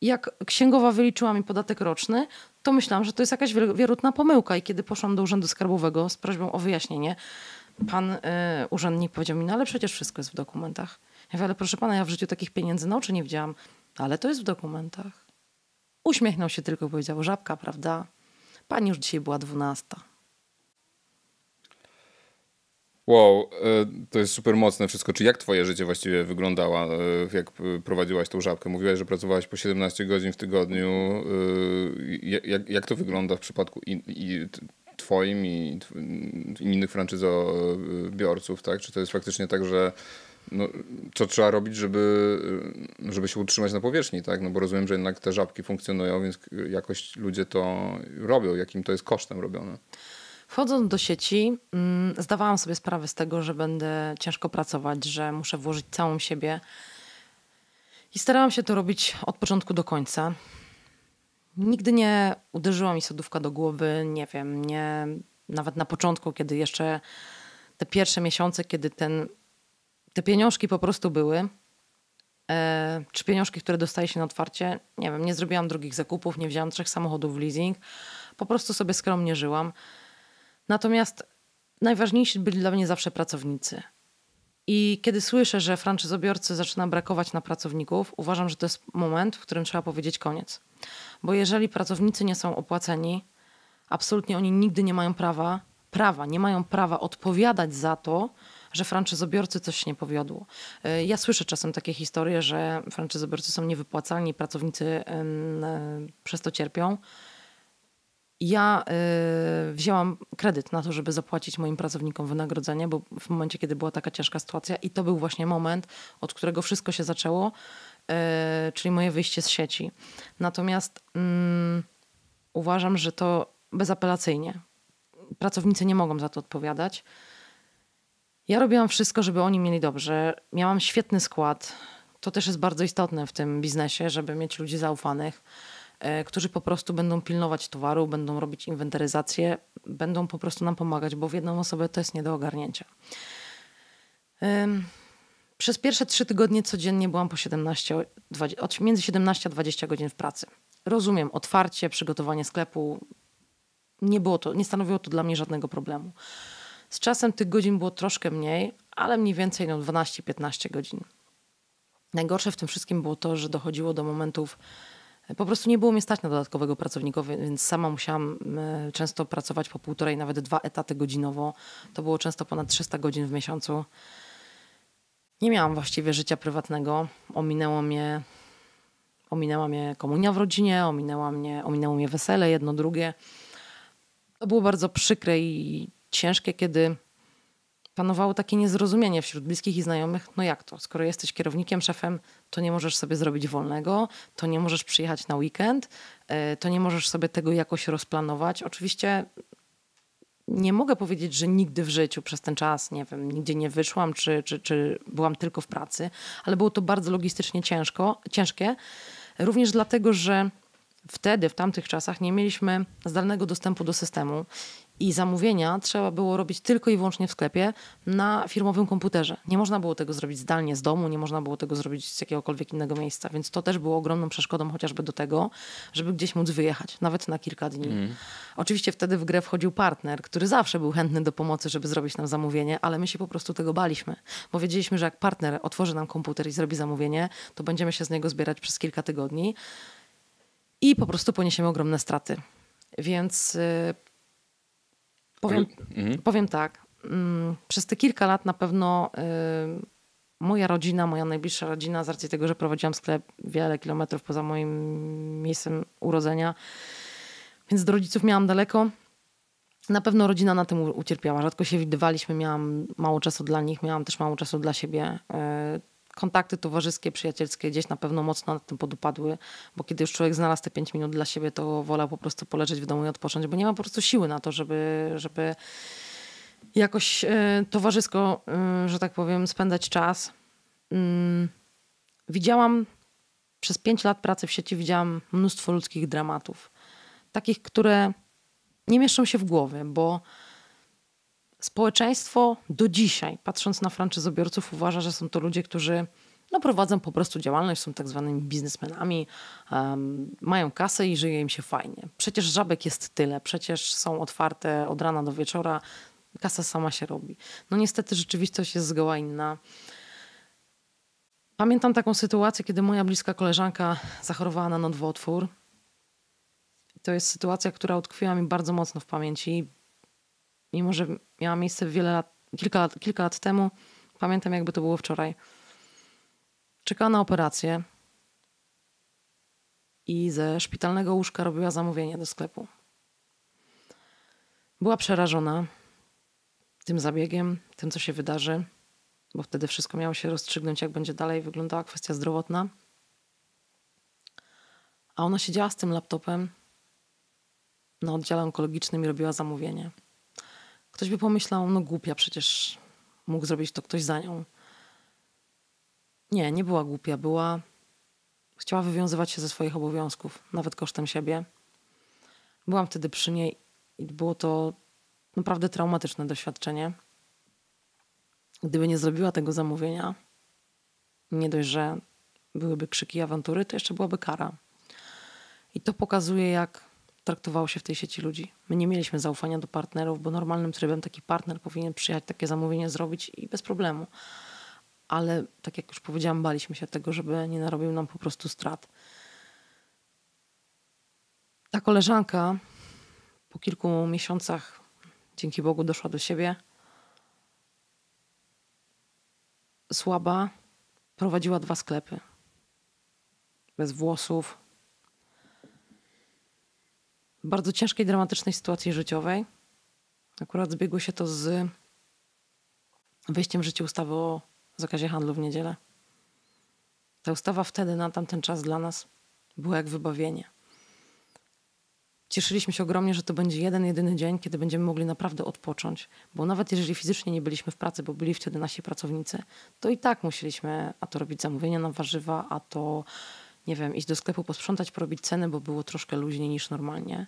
jak księgowa wyliczyła mi podatek roczny, to myślałam, że to jest jakaś wierutna pomyłka. I kiedy poszłam do Urzędu Skarbowego z prośbą o wyjaśnienie, pan y, urzędnik powiedział mi, no ale przecież wszystko jest w dokumentach. Ja mówię, ale proszę pana, ja w życiu takich pieniędzy na oczy nie widziałam. No ale to jest w dokumentach. Uśmiechnął się tylko i powiedział, żabka, prawda? Pani już dzisiaj była dwunasta. Wow, e, to jest super mocne wszystko. Czy jak twoje życie właściwie wyglądało, e, jak e, prowadziłaś tą żabkę? Mówiłaś, że pracowałaś po 17 godzin w tygodniu. Jak, jak to wygląda w przypadku i twoim i innych franczyzobiorców, tak? Czy to jest faktycznie tak, że no, co trzeba robić, żeby, żeby się utrzymać na powierzchni, tak? No bo rozumiem, że jednak te żabki funkcjonują, więc jakoś ludzie to robią, jakim to jest kosztem robione. Wchodząc do sieci, mm, zdawałam sobie sprawę z tego, że będę ciężko pracować, że muszę włożyć całą siebie. I starałam się to robić od początku do końca. Nigdy nie uderzyła mi sodówka do głowy, nie wiem, nie, nawet na początku, kiedy jeszcze te pierwsze miesiące, kiedy ten, te pieniążki po prostu były, e, czy pieniążki, które dostaje się na otwarcie, nie wiem, nie zrobiłam drugich zakupów, nie wzięłam trzech samochodów w leasing, po prostu sobie skromnie żyłam. Natomiast najważniejsi byli dla mnie zawsze pracownicy. I kiedy słyszę, że franczyzobiorcy zaczyna brakować na pracowników, uważam, że to jest moment, w którym trzeba powiedzieć koniec. Bo jeżeli pracownicy nie są opłaceni, absolutnie oni nigdy nie mają prawa, prawa, nie mają prawa odpowiadać za to, że franczyzobiorcy coś się nie powiodło. Y, ja słyszę czasem takie historie, że franczyzobiorcy są niewypłacalni, pracownicy y, przez to cierpią ja y, wzięłam kredyt na to, żeby zapłacić moim pracownikom wynagrodzenie, bo w momencie, kiedy była taka ciężka sytuacja, i to był właśnie moment, od którego wszystko się zaczęło, y, czyli moje wyjście z sieci. Natomiast y, uważam, że to bezapelacyjnie. Pracownicy nie mogą za to odpowiadać. Ja robiłam wszystko, żeby oni mieli dobrze. Miałam świetny skład. To też jest bardzo istotne w tym biznesie, żeby mieć ludzi zaufanych E, którzy po prostu będą pilnować towaru, będą robić inwentaryzację, będą po prostu nam pomagać, bo w jedną osobę to jest nie do ogarnięcia. Przez pierwsze trzy tygodnie codziennie byłam po 17, 20, między 17 a 20 godzin w pracy. Rozumiem, otwarcie, przygotowanie sklepu. Nie było to, nie stanowiło to dla mnie żadnego problemu. Z czasem tych godzin było troszkę mniej, ale mniej więcej no 12-15 godzin. Najgorsze w tym wszystkim było to, że dochodziło do momentów, po prostu nie było mnie stać na dodatkowego pracownika, więc sama musiałam e, często pracować po półtorej, nawet dwa etaty godzinowo. To było często ponad 300 godzin w miesiącu. Nie miałam właściwie życia prywatnego. Ominęło mnie, ominęła mnie komunia w rodzinie, ominęła mnie, ominęło mnie wesele, jedno, drugie. To było bardzo przykre i ciężkie, kiedy panowało takie niezrozumienie wśród bliskich i znajomych, no jak to, skoro jesteś kierownikiem, szefem, to nie możesz sobie zrobić wolnego, to nie możesz przyjechać na weekend, e, to nie możesz sobie tego jakoś rozplanować. Oczywiście nie mogę powiedzieć, że nigdy w życiu przez ten czas, nie wiem, nigdzie nie wyszłam, czy, czy, czy byłam tylko w pracy, ale było to bardzo logistycznie ciężko, ciężkie, również dlatego, że wtedy, w tamtych czasach nie mieliśmy zdalnego dostępu do systemu i zamówienia trzeba było robić tylko i wyłącznie w sklepie na firmowym komputerze. Nie można było tego zrobić zdalnie z domu, nie można było tego zrobić z jakiegokolwiek innego miejsca, więc to też było ogromną przeszkodą chociażby do tego, żeby gdzieś móc wyjechać, nawet na kilka dni. Mm. Oczywiście wtedy w grę wchodził partner, który zawsze był chętny do pomocy, żeby zrobić nam zamówienie, ale my się po prostu tego baliśmy, bo wiedzieliśmy, że jak partner otworzy nam komputer i zrobi zamówienie, to będziemy się z niego zbierać przez kilka tygodni i po prostu poniesiemy ogromne straty. Więc y, Powiem, mhm. powiem tak. Mm, przez te kilka lat na pewno y, moja rodzina, moja najbliższa rodzina, z racji tego, że prowadziłam sklep wiele kilometrów poza moim miejscem urodzenia, więc do rodziców miałam daleko. Na pewno rodzina na tym ucierpiała. Rzadko się widywaliśmy, miałam mało czasu dla nich, miałam też mało czasu dla siebie. Y, kontakty towarzyskie, przyjacielskie gdzieś na pewno mocno nad tym podupadły, bo kiedy już człowiek znalazł te 5 minut dla siebie, to wolał po prostu poleżeć w domu i odpocząć, bo nie ma po prostu siły na to, żeby, żeby jakoś e, towarzysko, e, że tak powiem, spędzać czas. Mm, widziałam przez 5 lat pracy w sieci, widziałam mnóstwo ludzkich dramatów. Takich, które nie mieszczą się w głowie, bo społeczeństwo do dzisiaj, patrząc na franczyzobiorców, uważa, że są to ludzie, którzy no, prowadzą po prostu działalność, są tak zwanymi biznesmenami, um, mają kasę i żyje im się fajnie. Przecież żabek jest tyle, przecież są otwarte od rana do wieczora, kasa sama się robi. No niestety rzeczywistość jest zgoła inna. Pamiętam taką sytuację, kiedy moja bliska koleżanka zachorowała na nowotwór. To jest sytuacja, która utkwiła mi bardzo mocno w pamięci mimo że miała miejsce wiele lat, kilka, lat, kilka lat temu, pamiętam jakby to było wczoraj. Czekała na operację i ze szpitalnego łóżka robiła zamówienie do sklepu. Była przerażona tym zabiegiem, tym co się wydarzy, bo wtedy wszystko miało się rozstrzygnąć, jak będzie dalej wyglądała kwestia zdrowotna. A ona siedziała z tym laptopem na oddziale onkologicznym i robiła zamówienie. Ktoś by pomyślał, no głupia, przecież mógł zrobić to ktoś za nią. Nie, nie była głupia, była. Chciała wywiązywać się ze swoich obowiązków, nawet kosztem siebie. Byłam wtedy przy niej i było to naprawdę traumatyczne doświadczenie. Gdyby nie zrobiła tego zamówienia, nie dość, że byłyby krzyki awantury, to jeszcze byłaby kara. I to pokazuje, jak traktowało się w tej sieci ludzi. My nie mieliśmy zaufania do partnerów, bo normalnym trybem taki partner powinien przyjechać, takie zamówienie zrobić i bez problemu. Ale tak jak już powiedziałam, baliśmy się tego, żeby nie narobił nam po prostu strat. Ta koleżanka po kilku miesiącach, dzięki Bogu, doszła do siebie. Słaba, prowadziła dwa sklepy. Bez włosów, bardzo ciężkiej, dramatycznej sytuacji życiowej. Akurat zbiegło się to z wyjściem w życie ustawy o zakazie handlu w niedzielę. Ta ustawa wtedy, na tamten czas dla nas była jak wybawienie. Cieszyliśmy się ogromnie, że to będzie jeden, jedyny dzień, kiedy będziemy mogli naprawdę odpocząć, bo nawet jeżeli fizycznie nie byliśmy w pracy, bo byli wtedy nasi pracownicy, to i tak musieliśmy a to robić zamówienia na warzywa, a to nie wiem, iść do sklepu, posprzątać, porobić ceny, bo było troszkę luźniej niż normalnie.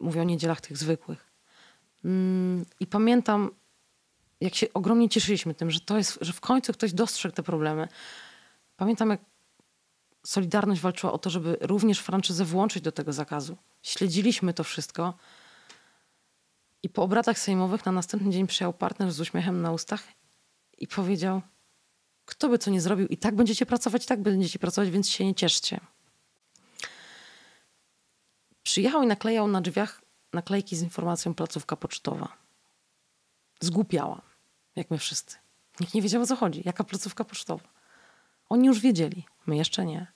Mówię o niedzielach tych zwykłych. Mm, I pamiętam, jak się ogromnie cieszyliśmy tym, że to jest, że w końcu ktoś dostrzegł te problemy. Pamiętam, jak Solidarność walczyła o to, żeby również franczyzę włączyć do tego zakazu. Śledziliśmy to wszystko. I po obradach sejmowych na następny dzień przyjechał partner z uśmiechem na ustach i powiedział: kto by co nie zrobił, i tak będziecie pracować, i tak będziecie pracować, więc się nie cieszcie. Przyjechał i naklejał na drzwiach naklejki z informacją placówka pocztowa. Zgłupiała, jak my wszyscy. Nikt nie wiedział o co chodzi, jaka placówka pocztowa. Oni już wiedzieli, my jeszcze nie,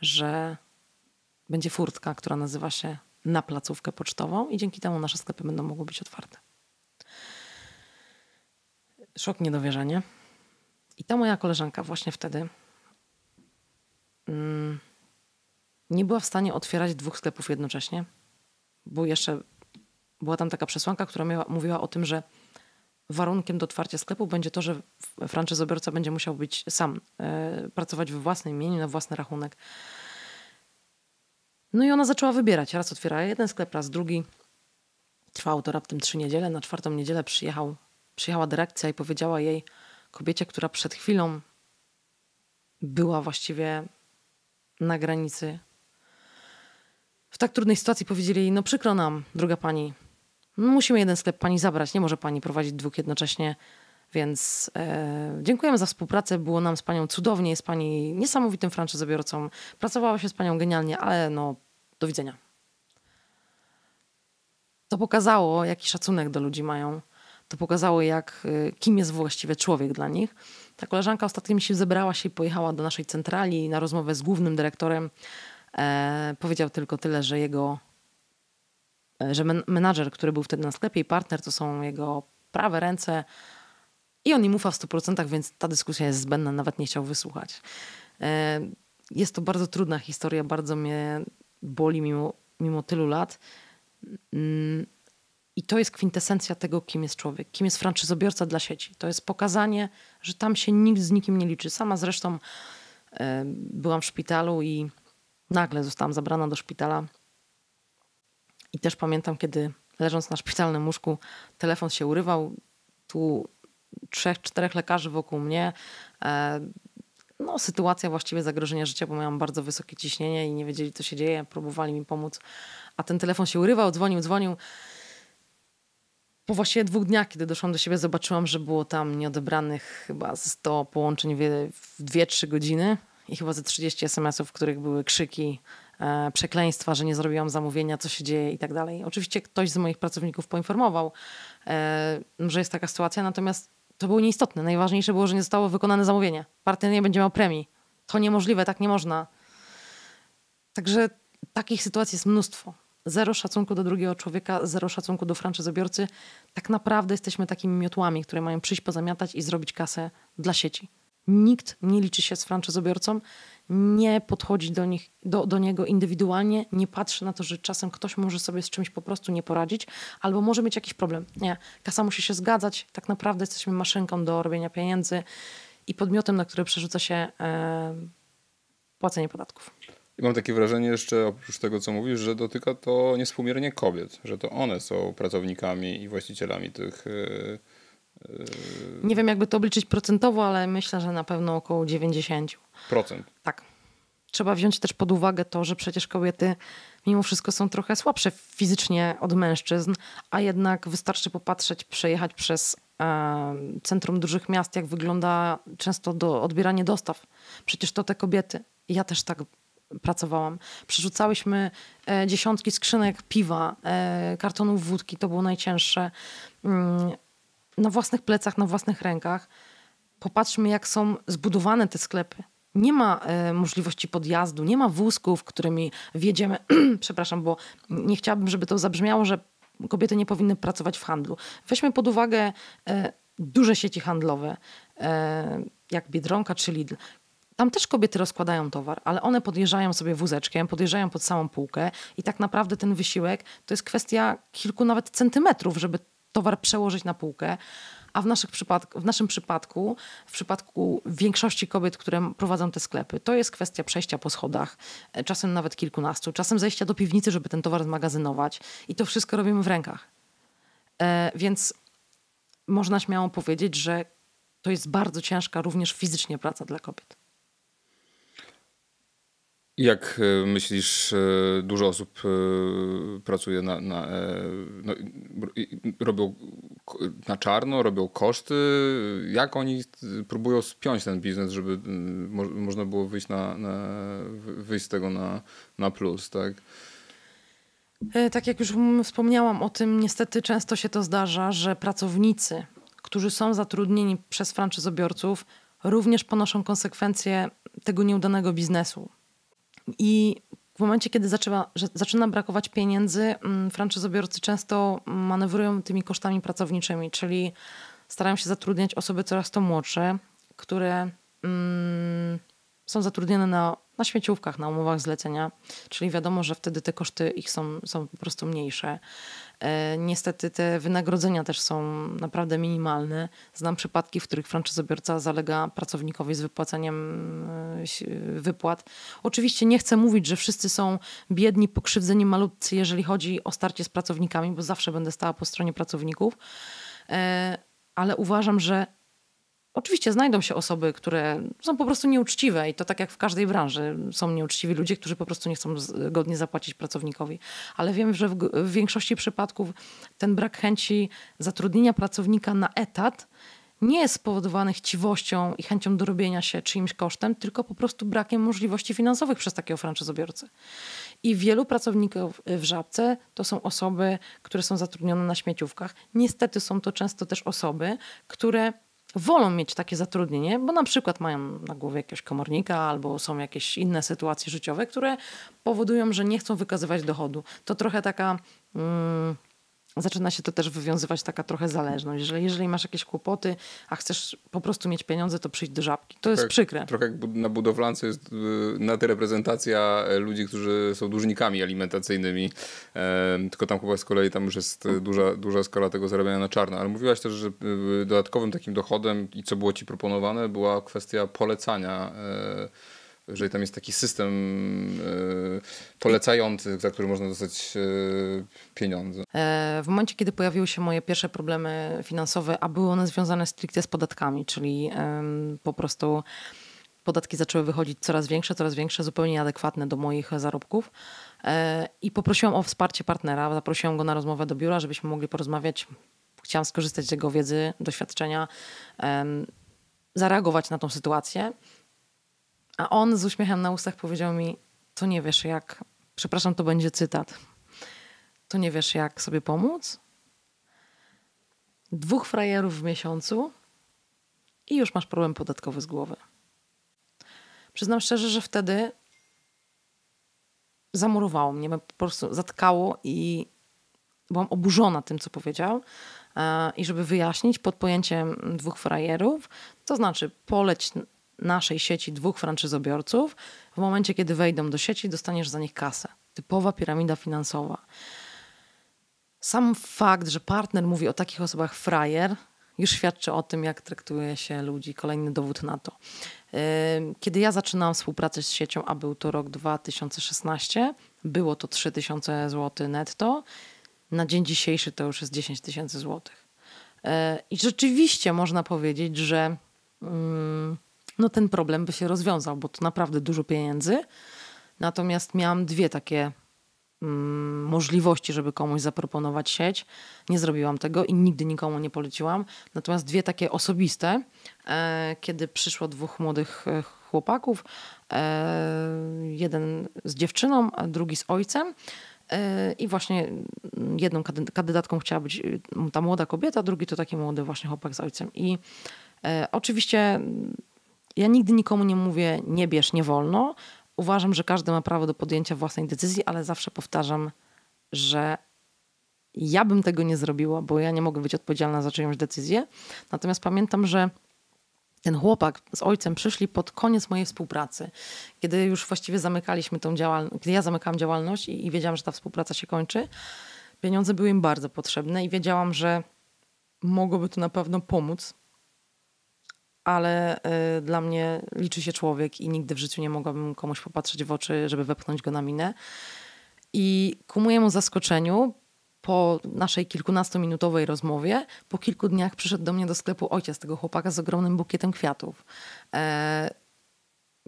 że będzie furtka, która nazywa się na placówkę pocztową i dzięki temu nasze sklepy będą mogły być otwarte. Szok niedowierzanie. I ta moja koleżanka właśnie wtedy mm, nie była w stanie otwierać dwóch sklepów jednocześnie, bo jeszcze była tam taka przesłanka, która miała, mówiła o tym, że warunkiem do otwarcia sklepu będzie to, że franczyzobiorca będzie musiał być sam, y, pracować we własnym imieniu, na własny rachunek. No i ona zaczęła wybierać. Raz otwierała jeden sklep, raz drugi. Trwało to raptem trzy niedziele. Na czwartą niedzielę przyjechał, przyjechała dyrekcja i powiedziała jej, kobiecie, która przed chwilą była właściwie na granicy. W tak trudnej sytuacji powiedzieli jej, no przykro nam, droga pani, musimy jeden sklep pani zabrać, nie może pani prowadzić dwóch jednocześnie, więc e, dziękujemy za współpracę, było nam z panią cudownie, jest pani niesamowitym franczyzobiorcą, pracowała się z panią genialnie, ale no, do widzenia. To pokazało, jaki szacunek do ludzi mają to pokazało, jak, y, kim jest właściwie człowiek dla nich. Ta koleżanka ostatnio mi się zebrała się i pojechała do naszej centrali na rozmowę z głównym dyrektorem. E, powiedział tylko tyle, że jego, e, że men menadżer, który był wtedy na sklepie i partner, to są jego prawe ręce i on im ufa w 100%, więc ta dyskusja jest zbędna, nawet nie chciał wysłuchać. E, jest to bardzo trudna historia, bardzo mnie boli mimo, mimo tylu lat. Mm i to jest kwintesencja tego, kim jest człowiek, kim jest franczyzobiorca dla sieci. To jest pokazanie, że tam się nikt z nikim nie liczy. Sama zresztą e, byłam w szpitalu i nagle zostałam zabrana do szpitala. I też pamiętam, kiedy leżąc na szpitalnym łóżku, telefon się urywał. Tu trzech, czterech lekarzy wokół mnie. E, no, sytuacja właściwie zagrożenia życia, bo miałam bardzo wysokie ciśnienie i nie wiedzieli, co się dzieje. Próbowali mi pomóc, a ten telefon się urywał, dzwonił, dzwonił po właśnie dwóch dniach, kiedy doszłam do siebie, zobaczyłam, że było tam nieodebranych chyba 100 połączeń w 2-3 godziny i chyba ze 30 SMS-ów, w których były krzyki, e, przekleństwa, że nie zrobiłam zamówienia, co się dzieje i tak dalej. Oczywiście ktoś z moich pracowników poinformował, e, że jest taka sytuacja, natomiast to było nieistotne. Najważniejsze było, że nie zostało wykonane zamówienie. Partner nie będzie miał premii. To niemożliwe, tak nie można. Także takich sytuacji jest mnóstwo. Zero szacunku do drugiego człowieka, zero szacunku do franczyzobiorcy. Tak naprawdę jesteśmy takimi miotłami, które mają przyjść pozamiatać i zrobić kasę dla sieci. Nikt nie liczy się z franczyzobiorcą, nie podchodzi do, nich, do, do niego indywidualnie, nie patrzy na to, że czasem ktoś może sobie z czymś po prostu nie poradzić albo może mieć jakiś problem. Nie, kasa musi się zgadzać, tak naprawdę jesteśmy maszynką do robienia pieniędzy i podmiotem, na który przerzuca się e, płacenie podatków. I mam takie wrażenie jeszcze, oprócz tego co mówisz, że dotyka to niespółmiernie kobiet, że to one są pracownikami i właścicielami tych... Yy, yy... Nie wiem jakby to obliczyć procentowo, ale myślę, że na pewno około 90%. Procent? Tak. Trzeba wziąć też pod uwagę to, że przecież kobiety mimo wszystko są trochę słabsze fizycznie od mężczyzn, a jednak wystarczy popatrzeć, przejechać przez centrum dużych miast, jak wygląda często do, odbieranie dostaw. Przecież to te kobiety. Ja też tak pracowałam, przerzucałyśmy e, dziesiątki skrzynek piwa, e, kartonów wódki, to było najcięższe, mm, na własnych plecach, na własnych rękach. Popatrzmy, jak są zbudowane te sklepy. Nie ma e, możliwości podjazdu, nie ma wózków, którymi wjedziemy. Przepraszam, bo nie chciałabym, żeby to zabrzmiało, że kobiety nie powinny pracować w handlu. Weźmy pod uwagę duże sieci handlowe, jak Biedronka czy Lidl, tam też kobiety rozkładają towar, ale one podjeżdżają sobie wózeczkiem, podjeżdżają pod samą półkę i tak naprawdę ten wysiłek to jest kwestia kilku nawet centymetrów, żeby towar przełożyć na półkę. A w, naszych przypadk- w naszym przypadku, w przypadku większości kobiet, które prowadzą te sklepy, to jest kwestia przejścia po schodach, e, czasem nawet kilkunastu, czasem zejścia do piwnicy, żeby ten towar zmagazynować. I to wszystko robimy w rękach. E, więc można śmiało powiedzieć, że to jest bardzo ciężka również fizycznie praca dla kobiet. Jak e, myślisz, e, dużo osób e, pracuje na, na no, robią na czarno, robią koszty. Jak oni próbują spiąć ten biznes, żeby mo można było wyjść, na, na, wyjść z tego na, na plus, tak? Tak jak już wspomniałam o tym, niestety często się to zdarza, że pracownicy, którzy są zatrudnieni przez franczyzobiorców, również ponoszą konsekwencje tego nieudanego biznesu. I w momencie, kiedy zaczyna, zaczyna brakować pieniędzy, mm, franczyzobiorcy często manewrują tymi kosztami pracowniczymi, czyli starają się zatrudniać osoby coraz to młodsze, które mm, są zatrudnione na, na śmieciówkach, na umowach zlecenia, czyli wiadomo, że wtedy te koszty ich są, są po prostu mniejsze. E, niestety te wynagrodzenia też są naprawdę minimalne. Znam przypadki, w których franczyzobiorca zalega pracownikowi z wypłaceniem e, wypłat. Oczywiście nie chcę mówić, że wszyscy są biedni, pokrzywdzeni malutcy, jeżeli chodzi o starcie z pracownikami, bo zawsze będę stała po stronie pracowników e, ale uważam, że Oczywiście znajdą się osoby, które są po prostu nieuczciwe i to tak jak w każdej branży są nieuczciwi ludzie, którzy po prostu nie chcą godnie zapłacić pracownikowi, ale wiem, że w, w większości przypadków ten brak chęci zatrudnienia pracownika na etat nie jest spowodowany chciwością i chęcią dorobienia się czyimś kosztem, tylko po prostu brakiem możliwości finansowych przez takiego franczyzobiorcę. I wielu pracowników w żabce to są osoby, które są zatrudnione na śmieciówkach. Niestety są to często też osoby, które wolą mieć takie zatrudnienie, bo na przykład mają na głowie jakiegoś komornika albo są jakieś inne sytuacje życiowe, które powodują, że nie chcą wykazywać dochodu. To trochę taka. Mm, zaczyna się to też wywiązywać taka trochę zależność, jeżeli masz jakieś kłopoty, a chcesz po prostu mieć pieniądze, to przyjdź do żabki. To trochę jest jak, przykre. Trochę jak na budowlance jest y, nadreprezentacja e, ludzi, którzy są dłużnikami alimentacyjnymi, e, tylko tam chyba z kolei tam już jest y, duża, duża skala tego zarabiania na czarno. Ale mówiłaś też, że y, dodatkowym takim dochodem i co było ci proponowane była kwestia polecania e, jeżeli tam jest taki system e, polecający, za który można dostać e, pieniądze. E, w momencie, kiedy pojawiły się moje pierwsze problemy finansowe, a były one związane stricte z podatkami, czyli po prostu podatki zaczęły wychodzić coraz większe, coraz większe, zupełnie nieadekwatne do moich zarobków. I poprosiłam o wsparcie partnera, zaprosiłam go na rozmowę do biura, żebyśmy mogli porozmawiać. Chciałam skorzystać z jego wiedzy, doświadczenia, zareagować na tą sytuację. A on z uśmiechem na ustach powiedział mi: To nie wiesz, jak. Przepraszam, to będzie cytat. To nie wiesz, jak sobie pomóc? Dwóch frajerów w miesiącu i już masz problem podatkowy z głowy. Przyznam szczerze, że wtedy zamurowało mnie, po prostu zatkało i byłam oburzona tym, co powiedział. E, I żeby wyjaśnić, pod pojęciem dwóch frajerów, to znaczy poleć naszej sieci dwóch franczyzobiorców, w momencie, kiedy wejdą do sieci, dostaniesz za nich kasę. Typowa piramida finansowa. Sam fakt, że partner mówi o takich osobach frajer, już świadczy o tym, jak traktuje się ludzi. Kolejny dowód na to. Yy, kiedy ja zaczynałam współpracę z siecią, a był to rok 2016, było to 3000 zł netto. Na dzień dzisiejszy to już jest 10 tysięcy złotych. Yy, I rzeczywiście można powiedzieć, że. Mm, no ten problem by się rozwiązał, bo to naprawdę dużo pieniędzy. Natomiast miałam dwie takie mm, możliwości, żeby komuś zaproponować sieć. Nie zrobiłam tego i nigdy nikomu nie poleciłam. Natomiast dwie takie osobiste, e, kiedy przyszło dwóch młodych e, chłopaków, e, jeden z dziewczyną, a drugi z ojcem. E, I właśnie mm, jedną kandydatką chciała być y, ta młoda kobieta, drugi to taki młody właśnie chłopak z ojcem. I e, oczywiście mm, ja nigdy nikomu nie mówię, nie bierz, nie wolno. Uważam, że każdy ma prawo do podjęcia własnej decyzji, ale zawsze powtarzam, że ja bym tego nie zrobiła, bo ja nie mogę być odpowiedzialna za czyjąś decyzję. Natomiast pamiętam, że ten chłopak z ojcem przyszli pod koniec mojej współpracy, kiedy już właściwie zamykaliśmy tą działalność, kiedy ja zamykałam działalność i, i wiedziałam, że ta współpraca się kończy. Pieniądze były im bardzo potrzebne i wiedziałam, że mogłoby to na pewno pomóc ale y, dla mnie liczy się człowiek i nigdy w życiu nie mogłabym komuś popatrzeć w oczy, żeby wepchnąć go na minę. I ku mojemu zaskoczeniu, po naszej kilkunastominutowej rozmowie, po kilku dniach przyszedł do mnie do sklepu ojciec tego chłopaka z ogromnym bukietem kwiatów. E,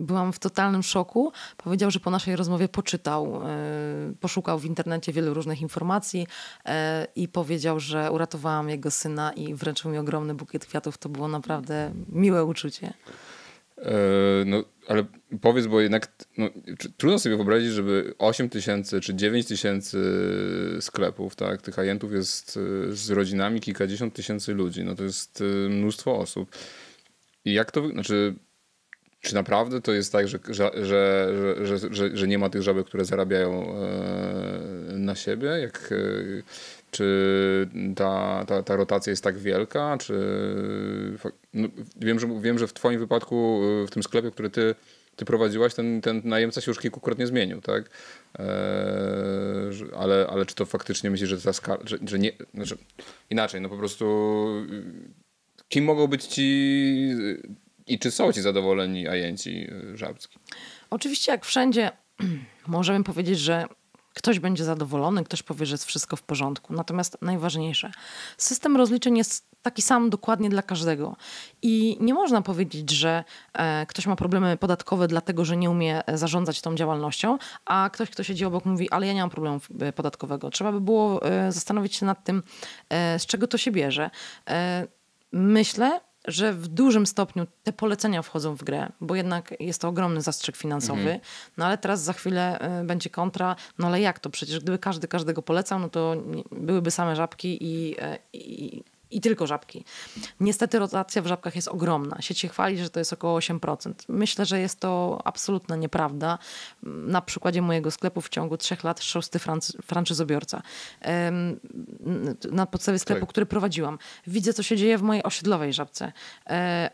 byłam w totalnym szoku. Powiedział, że po naszej rozmowie poczytał, e, poszukał w internecie wielu różnych informacji e, i powiedział, że uratowałam jego syna i wręczył mi ogromny bukiet kwiatów. To było naprawdę miłe uczucie. E, no, ale powiedz, bo jednak no, trudno sobie wyobrazić, żeby 8 tysięcy czy 9 tysięcy sklepów, tak, tych agentów jest z rodzinami kilkadziesiąt tysięcy ludzi. No to jest mnóstwo osób. I jak to, znaczy czy naprawdę to jest tak, że, że, że, że, nie ma tych żabek, które zarabiają e, na siebie? Jak, e, czy ta, ta, ta rotacja jest tak wielka? Czy... No, wiem, że, wiem, że w Twoim wypadku, e, w tym sklepie, który Ty ty prowadziłaś, ten, ten najemca się już kilkukrotnie zmienił, tak? ale, ale czy to faktycznie myślisz, że ta skala, że, że nie, znaczy inaczej, no po prostu kim mogą być ci i czy są ci zadowoleni ajenci y, Żabski? Oczywiście jak wszędzie możemy powiedzieć, że Ktoś będzie zadowolony, ktoś powie, że jest wszystko w porządku. Natomiast najważniejsze, system rozliczeń jest taki sam dokładnie dla każdego. I nie można powiedzieć, że e, ktoś ma problemy podatkowe, dlatego że nie umie e, zarządzać tą działalnością, a ktoś, kto siedzi obok, mówi: Ale ja nie mam problemu e, podatkowego. Trzeba by było e, zastanowić się nad tym, e, z czego to się bierze. E, myślę, że w dużym stopniu te polecenia wchodzą w grę, bo jednak jest to ogromny zastrzyk finansowy. Mhm. No ale teraz za chwilę y, będzie kontra, no ale jak to przecież, gdyby każdy każdego polecał, no to byłyby same żabki i, y, i i tylko żabki. Niestety rotacja w żabkach jest ogromna. Sieć się chwali, że to jest około 8%. Myślę, że jest to absolutna nieprawda. Na przykładzie mojego sklepu w ciągu trzech lat szósty franc franczyzobiorca. Na podstawie sklepu, tak. który prowadziłam. Widzę, co się dzieje w mojej osiedlowej żabce. E,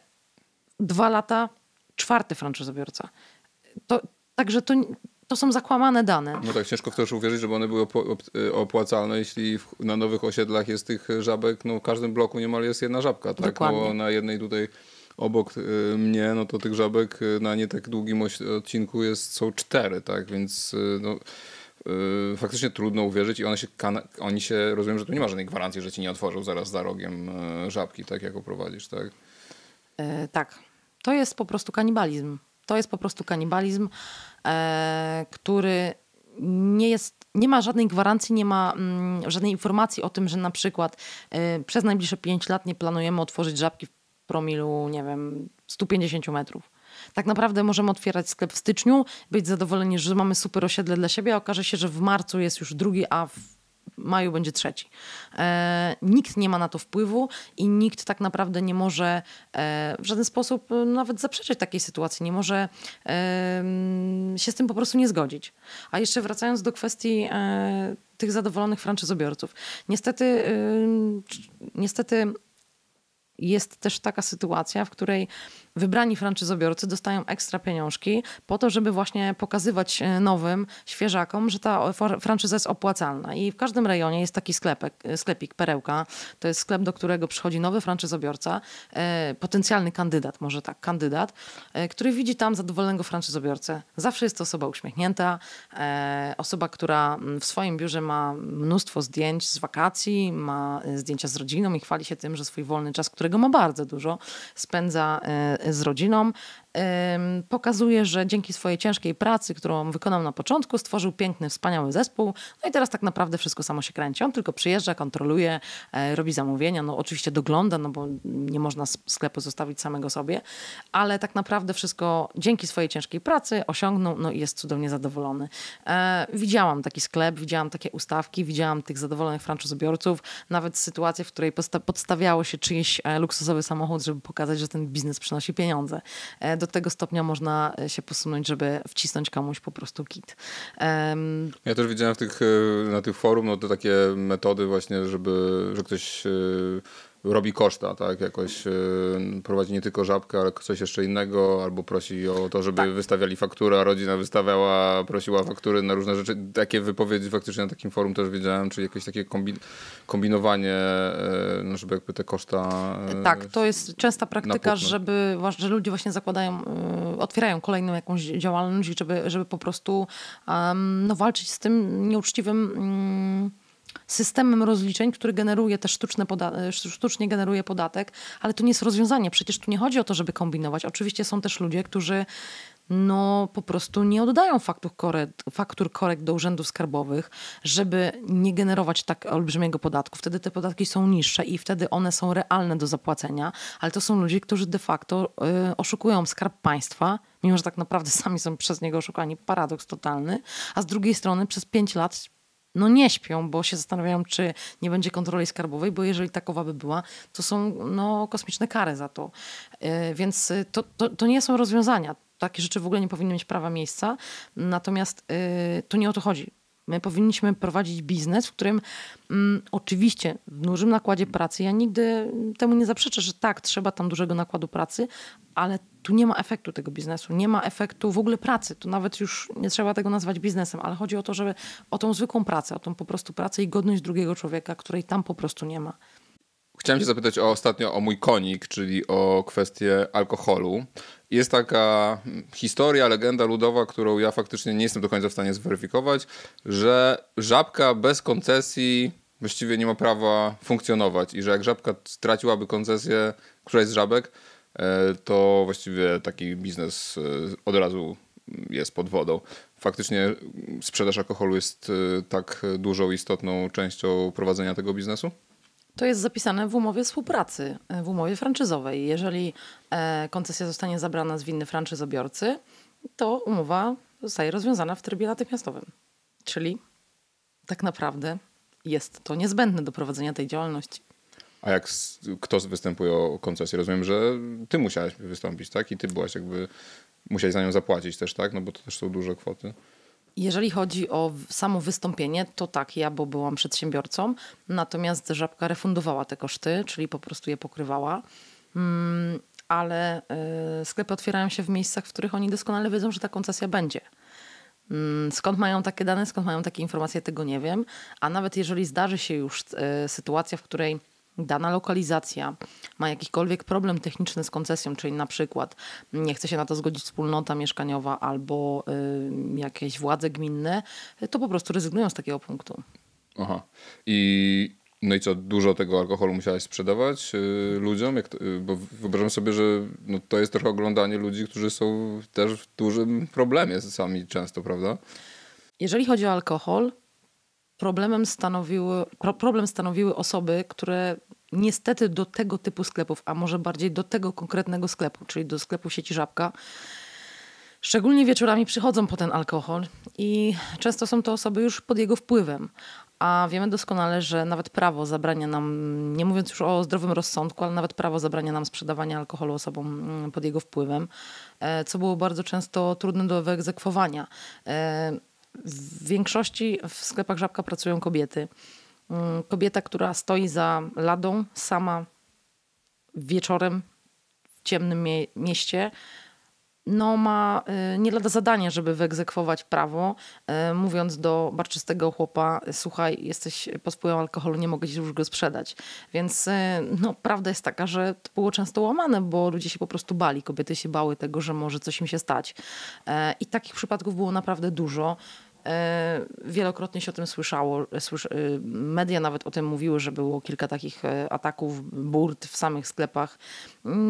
dwa lata czwarty franczyzobiorca. To, także to to są zakłamane dane. No tak, ciężko w to już uwierzyć, żeby one były e, opłacalne, jeśli w, na nowych osiedlach jest tych żabek, no w każdym bloku niemal jest jedna żabka, tak? Dokładnie. na jednej tutaj obok e, mnie, no to tych żabek e, na nie tak długim odcinku jest, są cztery, tak? Więc no, faktycznie trudno uwierzyć i one się, oni się, rozumiem, że tu nie ma żadnej gwarancji, że ci nie otworzą zaraz za rogiem żabki, tak? Jaką prowadzisz, tak? Yy, tak. To jest po prostu kanibalizm. To jest po prostu kanibalizm, e, który nie jest nie ma żadnej gwarancji, nie ma mm, żadnej informacji o tym, że na przykład y, przez najbliższe 5 lat nie planujemy otworzyć żabki w promilu, nie wiem, 150 metrów. Tak naprawdę możemy otwierać sklep w styczniu, być zadowoleni, że mamy super osiedle dla siebie, a okaże się, że w marcu jest już drugi, a w maju będzie trzeci. E, nikt nie ma na to wpływu i nikt tak naprawdę nie może e, w żaden sposób e, nawet zaprzeczyć takiej sytuacji, nie może się z tym po prostu nie zgodzić. A jeszcze wracając do kwestii tych zadowolonych franczyzobiorców. Niestety, niestety jest też taka sytuacja, w której wybrani franczyzobiorcy dostają ekstra pieniążki po to, żeby właśnie pokazywać e, nowym świeżakom, że ta franczyza jest opłacalna. I w każdym rejonie jest taki sklepek, e, sklepik Perełka. To jest sklep, do którego przychodzi nowy franczyzobiorca, e, potencjalny kandydat, może tak, kandydat, który widzi tam zadowolonego franczyzobiorcę. Zawsze jest to osoba uśmiechnięta, osoba, która mm, w swoim biurze ma mnóstwo zdjęć z wakacji, ma zdjęcia z rodziną i chwali się tym, że swój wolny czas, który którego ma bardzo dużo, spędza e, z rodziną, pokazuje, że dzięki swojej ciężkiej pracy, którą wykonał na początku, stworzył piękny, wspaniały zespół. No i teraz tak naprawdę wszystko samo się kręci. On tylko przyjeżdża, kontroluje, e, robi zamówienia, no oczywiście dogląda, no bo nie można sklepu zostawić samego sobie, ale tak naprawdę wszystko dzięki swojej ciężkiej pracy osiągnął, no i jest cudownie zadowolony. E, widziałam taki sklep, widziałam takie ustawki, widziałam tych zadowolonych franczyzobiorców, nawet sytuację, w której podstawiało się czyjś e, luksusowy samochód, żeby pokazać, że ten biznes przynosi pieniądze. Do do tego stopnia można e, się posunąć, żeby wcisnąć komuś po prostu kit. Um. Ja też widziałem tych, e, na tych forum no, te takie metody właśnie, żeby, że ktoś e, robi koszta, tak? Jakoś y, prowadzi nie tylko żabkę, ale coś jeszcze innego, albo prosi o to, żeby tak. wystawiali fakturę, a rodzina wystawiała, prosiła faktury na różne rzeczy. Takie wypowiedzi faktycznie na takim forum też widziałem, czyli jakieś takie kombinowanie, y, no, żeby jakby te koszta... Y, tak, to jest częsta praktyka, żeby że ludzie właśnie zakładają, otwierają kolejną jakąś działalność, żeby, żeby po prostu no, walczyć z tym nieuczciwym... Mm, systemem rozliczeń, który generuje też sztuczne e, sztucznie generuje podatek, ale to nie jest rozwiązanie. Przecież tu nie chodzi o to, żeby kombinować. Oczywiście są też ludzie, którzy no po prostu nie oddają faktur korekt, faktur korekt do urzędów skarbowych, żeby nie generować tak olbrzymiego podatku. Wtedy te podatki są niższe i wtedy one są realne do zapłacenia, ale to są ludzie, którzy de facto y, oszukują skarb państwa, mimo że tak naprawdę sami są przez niego oszukani. Paradoks totalny. A z drugiej strony przez 5 lat no nie śpią, bo się zastanawiają, czy nie będzie kontroli skarbowej, bo jeżeli takowa by była, to są no, kosmiczne kary za to. E, więc y, to, to, to nie są rozwiązania. Takie rzeczy w ogóle nie powinny mieć prawa miejsca. Natomiast y, to nie o to chodzi My powinniśmy prowadzić biznes, w którym mm, oczywiście w dużym nakładzie pracy, ja nigdy temu nie zaprzeczę, że tak, trzeba tam dużego nakładu pracy, ale tu nie ma efektu tego biznesu, nie ma efektu w ogóle pracy. Tu nawet już nie trzeba tego nazwać biznesem, ale chodzi o to, żeby o tą zwykłą pracę, o tą po prostu pracę i godność drugiego człowieka, której tam po prostu nie ma. Chciałem się zapytać o, ostatnio o mój konik, czyli o kwestię alkoholu. Jest taka historia, legenda ludowa, którą ja faktycznie nie jestem do końca w stanie zweryfikować, że żabka bez koncesji właściwie nie ma prawa funkcjonować i że jak żabka straciłaby koncesję, któraś z żabek, e, to właściwie taki biznes e, od razu jest pod wodą. Faktycznie sprzedaż alkoholu jest e, tak dużą, istotną częścią prowadzenia tego biznesu? To jest zapisane w umowie współpracy, e, w umowie franczyzowej. Jeżeli e, koncesja zostanie zabrana z winy franczyzobiorcy, to umowa zostaje rozwiązana w trybie natychmiastowym. Czyli tak naprawdę jest to niezbędne do prowadzenia tej działalności. A jak kto występuje o koncesję? Rozumiem, że ty musiałaś wystąpić, tak? I ty byłaś jakby, musiałeś za nią zapłacić też, tak? No bo to też są duże kwoty. Jeżeli chodzi o samo wystąpienie, to tak, ja, bo byłam przedsiębiorcą, natomiast Żabka refundowała te koszty, czyli po prostu je pokrywała. Mm, ale e, sklepy otwierają się w miejscach, w których oni doskonale wiedzą, że ta koncesja będzie. Mm, skąd mają takie dane, skąd mają takie informacje, tego nie wiem. A nawet jeżeli zdarzy się już e, sytuacja, w której dana lokalizacja ma jakikolwiek problem techniczny z koncesją, czyli na przykład nie chce się na to zgodzić wspólnota mieszkaniowa albo y, jakieś władze gminne, to po prostu rezygnują z takiego punktu. Aha. I no i co, dużo tego alkoholu musiałaś sprzedawać y, ludziom? To, y, bo wyobrażam sobie, że no, to jest trochę oglądanie ludzi, którzy są też w dużym problemie sami często, prawda? Jeżeli chodzi o alkohol, problemem stanowiły, problem stanowiły osoby, które niestety do tego typu sklepów, a może bardziej do tego konkretnego sklepu, czyli do sklepu sieci Żabka, szczególnie wieczorami przychodzą po ten alkohol i często są to osoby już pod jego wpływem. A wiemy doskonale, że nawet prawo zabrania nam, nie mówiąc już o zdrowym rozsądku, ale nawet prawo zabrania nam sprzedawania alkoholu osobom mm, pod jego wpływem, e, co było bardzo często trudne do wyegzekwowania. E, w większości w sklepach żabka pracują kobiety. Mm, kobieta, która stoi za ladą sama wieczorem w ciemnym mie mieście, no ma y, nie lada zadanie, żeby wyegzekwować prawo, y, mówiąc do barczystego chłopa, słuchaj, jesteś pod wpływem alkoholu, nie mogę ci już go sprzedać. Więc y, no, prawda jest taka, że to było często łamane, bo ludzie się po prostu bali, kobiety się bały tego, że może coś im się stać. I takich przypadków było naprawdę dużo. E, wielokrotnie się o tym słyszało. E, media nawet o tym mówiły, że było kilka takich e, ataków, burt w samych sklepach.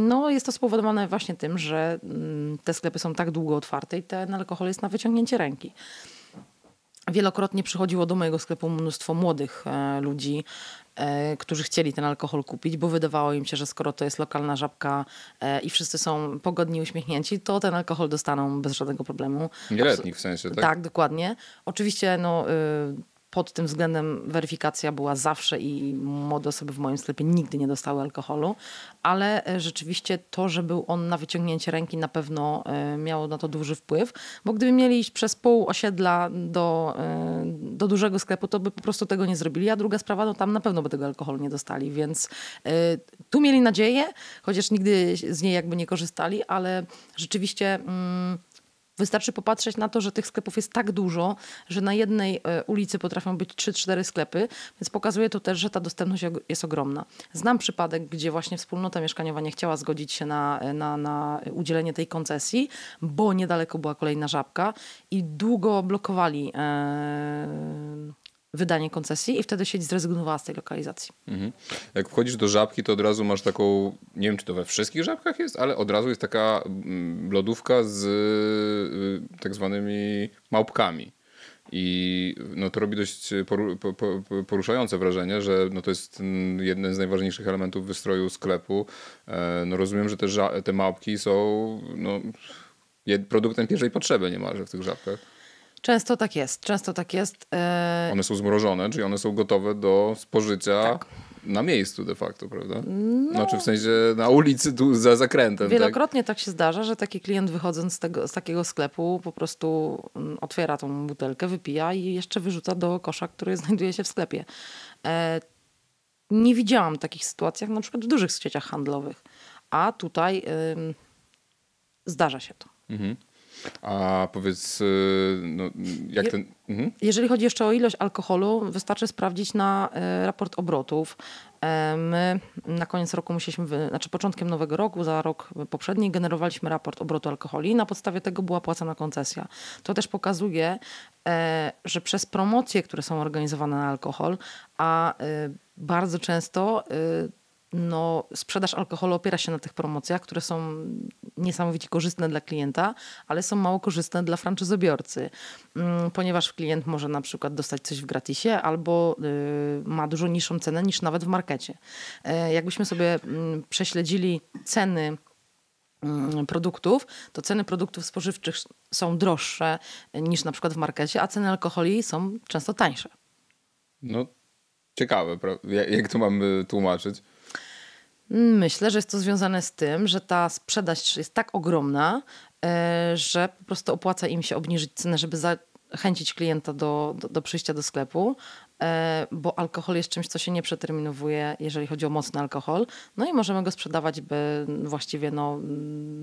No, jest to spowodowane właśnie tym, że mm, te sklepy są tak długo otwarte i ten alkohol jest na wyciągnięcie ręki. Wielokrotnie przychodziło do mojego sklepu mnóstwo młodych ludzi, E, którzy chcieli ten alkohol kupić, bo wydawało im się, że skoro to jest lokalna żabka e, i wszyscy są pogodni, uśmiechnięci, to ten alkohol dostaną bez żadnego problemu. Nieletnich w sensie, tak? Tak, dokładnie. Oczywiście no, y, pod tym względem weryfikacja była zawsze i młode osoby w moim sklepie nigdy nie dostały alkoholu, ale e, rzeczywiście to, że był on na wyciągnięcie ręki na pewno e, miało na to duży wpływ, bo gdyby mieli iść przez pół osiedla do, e, do dużego sklepu, to by po prostu tego nie zrobili, a druga sprawa, no tam na pewno by tego alkoholu nie dostali, więc tu mieli nadzieję, chociaż nigdy z niej jakby nie korzystali, ale rzeczywiście mm, Wystarczy popatrzeć na to, że tych sklepów jest tak dużo, że na jednej e, ulicy potrafią być 3-4 sklepy, więc pokazuje to też, że ta dostępność jest ogromna. Znam przypadek, gdzie właśnie wspólnota mieszkaniowa nie chciała zgodzić się na, e, na, na udzielenie tej koncesji, bo niedaleko była kolejna żabka i długo blokowali. Yy wydanie koncesji i wtedy sieć zrezygnowała z tej lokalizacji. Mhm. Jak wchodzisz do żabki, to od razu masz taką, nie wiem czy to we wszystkich żabkach jest, ale od razu jest taka mm, lodówka z y, tak zwanymi małpkami. I no, to robi dość poruszające wrażenie, że no, to jest mm, jeden z najważniejszych elementów wystroju sklepu. E, no, rozumiem, że te, te małpki są no, produktem pierwszej potrzeby niemalże w tych żabkach. Często tak jest, często tak jest. Yy... One są zmrożone, czyli one są gotowe do spożycia. Tak na miejscu de facto, prawda? No, znaczy w sensie na ulicy tu za zakrętem. Tak? Wielokrotnie tak? tak, się zdarza, że taki klient wychodząc z, tego, z takiego sklepu po prostu mm, otwiera tą butelkę, wypija i jeszcze wyrzuca do kosza, który znajduje się w sklepie. E, nie widziałam takich sytuacji na przykład w dużych sieciach handlowych, a tutaj zdarza się to. Mhm. A powiedz, y, no, jak ten... Mhm. Jeżeli chodzi jeszcze o ilość alkoholu, wystarczy sprawdzić na y, raport obrotów. E, my na koniec roku musieliśmy, znaczy początkiem nowego roku, za rok poprzedni, generowaliśmy raport obrotu alkoholi i na podstawie tego była płacana koncesja. To też pokazuje, e, że przez promocje, które są organizowane na alkohol, a y, bardzo często no, sprzedaż alkoholu opiera się na tych promocjach, które są niesamowicie korzystne dla klienta, ale są mało korzystne dla franczyzobiorcy, mm, ponieważ klient może na przykład dostać coś w gratisie albo y, ma dużo niższą cenę niż nawet w markecie. E, jakbyśmy sobie mm, prześledzili ceny mm, produktów, to ceny produktów spożywczych są droższe niż na przykład w markecie, a ceny alkoholi są często tańsze. No, ciekawe, jak to mamy tłumaczyć. Myślę, że jest to związane z tym, że ta sprzedaż jest tak ogromna, e, że po prostu opłaca im się obniżyć cenę, żeby zachęcić klienta do, do, do przyjścia do sklepu, e, bo alkohol jest czymś, co się nie przeterminowuje, jeżeli chodzi o mocny alkohol. No i możemy go sprzedawać by, właściwie no,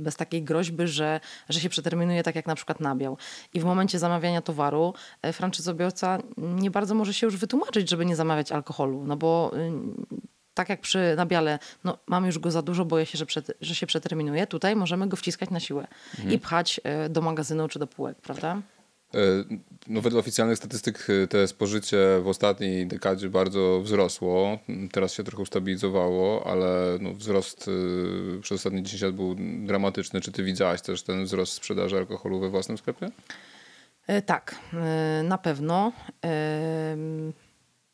bez takiej groźby, że, że się przeterminuje, tak jak na przykład nabiał. I w momencie zamawiania towaru e, franczyzobiorca nie bardzo może się już wytłumaczyć, żeby nie zamawiać alkoholu, no bo y, tak jak przy nabiale, no mam już go za dużo, boję się, że, przed, że się przeterminuje, tutaj możemy go wciskać na siłę mhm. i pchać e, do magazynu czy do półek, prawda? E, no wedle oficjalnych statystyk e, te spożycie w ostatniej dekadzie bardzo wzrosło. Teraz się trochę ustabilizowało, ale no wzrost przez ostatnie 10 lat był dramatyczny. Czy ty widziałaś też ten wzrost sprzedaży alkoholu we własnym sklepie? Tak, na pewno.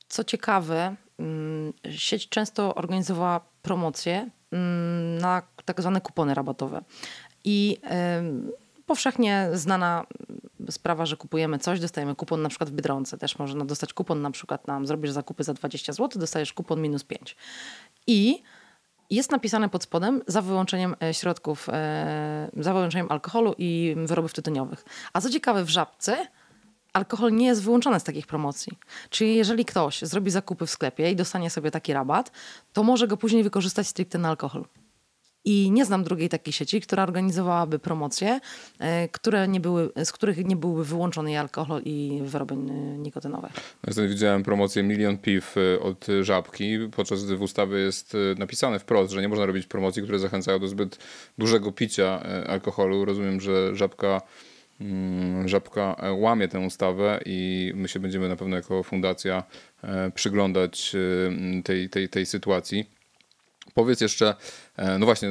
Co ciekawe, Mm, sieć często organizowała promocje mm, na tak zwane kupony rabatowe. I powszechnie znana sprawa, że kupujemy coś, dostajemy kupon na przykład w Biedronce. Też można dostać kupon na przykład nam, zrobisz zakupy za 20 zł, dostajesz kupon minus 5. I jest napisane pod spodem za wyłączeniem e, środków, e, za wyłączeniem alkoholu i wyrobów tytoniowych. A co ciekawe w Żabce alkohol nie jest wyłączony z takich promocji. Czyli jeżeli ktoś zrobi zakupy w sklepie i dostanie sobie taki rabat, to może go później wykorzystać stricte na alkohol. I nie znam drugiej takiej sieci, która organizowałaby promocje, e, które nie były, z których nie byłby wyłączony alkohol i wyroby e, nikotynowe. No ja widziałem promocję Milion Piw e, od Żabki, podczas gdy w ustawie jest napisane wprost, że nie można robić promocji, które zachęcają do zbyt dużego picia alkoholu. Rozumiem, że Żabka Mm, Żabka e, łamie tę ustawę i my się będziemy na pewno jako fundacja e, przyglądać e, tej, tej, tej sytuacji. Powiedz jeszcze, no właśnie,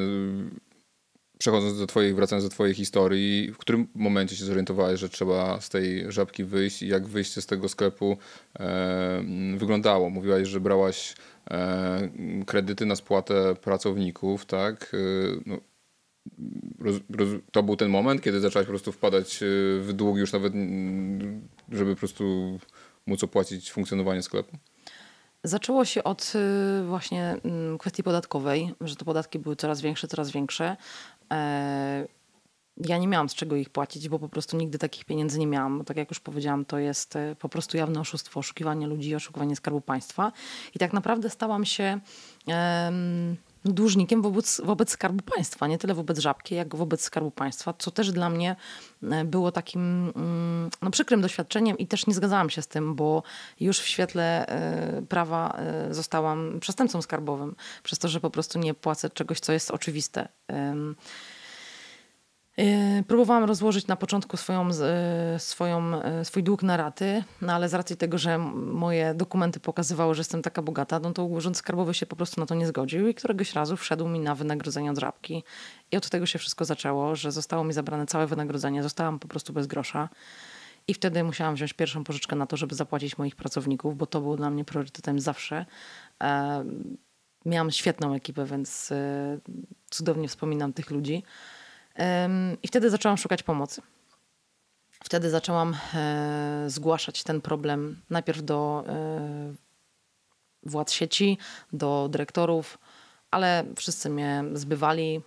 przechodząc do Twojej, wracając do Twojej historii, w którym momencie się zorientowałeś, że trzeba z tej żabki wyjść i jak wyjście z tego sklepu wyglądało? Mówiłaś, że brałaś kredyty na spłatę pracowników, tak? no, to był ten moment, kiedy zaczęłaś po prostu wpadać y, w dług już nawet, mm, żeby po prostu móc opłacić funkcjonowanie sklepu? Zaczęło się od y, właśnie mm, kwestii podatkowej, że te podatki były coraz większe, coraz większe. E, ja nie miałam z czego ich płacić, bo po prostu nigdy takich pieniędzy nie miałam. Tak jak już powiedziałam, to jest y, po prostu jawne oszustwo, oszukiwanie ludzi, oszukiwanie skarbu państwa. I tak naprawdę stałam się. Um, dłużnikiem wobec, wobec Skarbu Państwa. Nie tyle wobec Żabki, jak wobec Skarbu Państwa, co też dla mnie e, było takim mm, no, przykrym doświadczeniem i też nie zgadzałam się z tym, bo już w świetle e, prawa e, zostałam przestępcą skarbowym, przez to, że po prostu nie płacę czegoś, co jest oczywiste. Y, próbowałam rozłożyć na początku swoją, y, swoją, y, swój dług na raty, no ale z racji tego, że moje dokumenty pokazywały, że jestem taka bogata, no to urząd skarbowy się po prostu na to nie zgodził i któregoś razu wszedł mi na wynagrodzenie od żabki. I od tego się wszystko zaczęło, że zostało mi zabrane całe wynagrodzenie, zostałam po prostu bez grosza. I wtedy musiałam wziąć pierwszą pożyczkę na to, żeby zapłacić moich pracowników, bo to było dla mnie priorytetem zawsze. Miałam świetną ekipę, więc cudownie wspominam tych ludzi. I wtedy zaczęłam szukać pomocy. Wtedy zaczęłam e, zgłaszać ten problem najpierw do e, władz sieci, do dyrektorów, ale wszyscy mnie zbywali,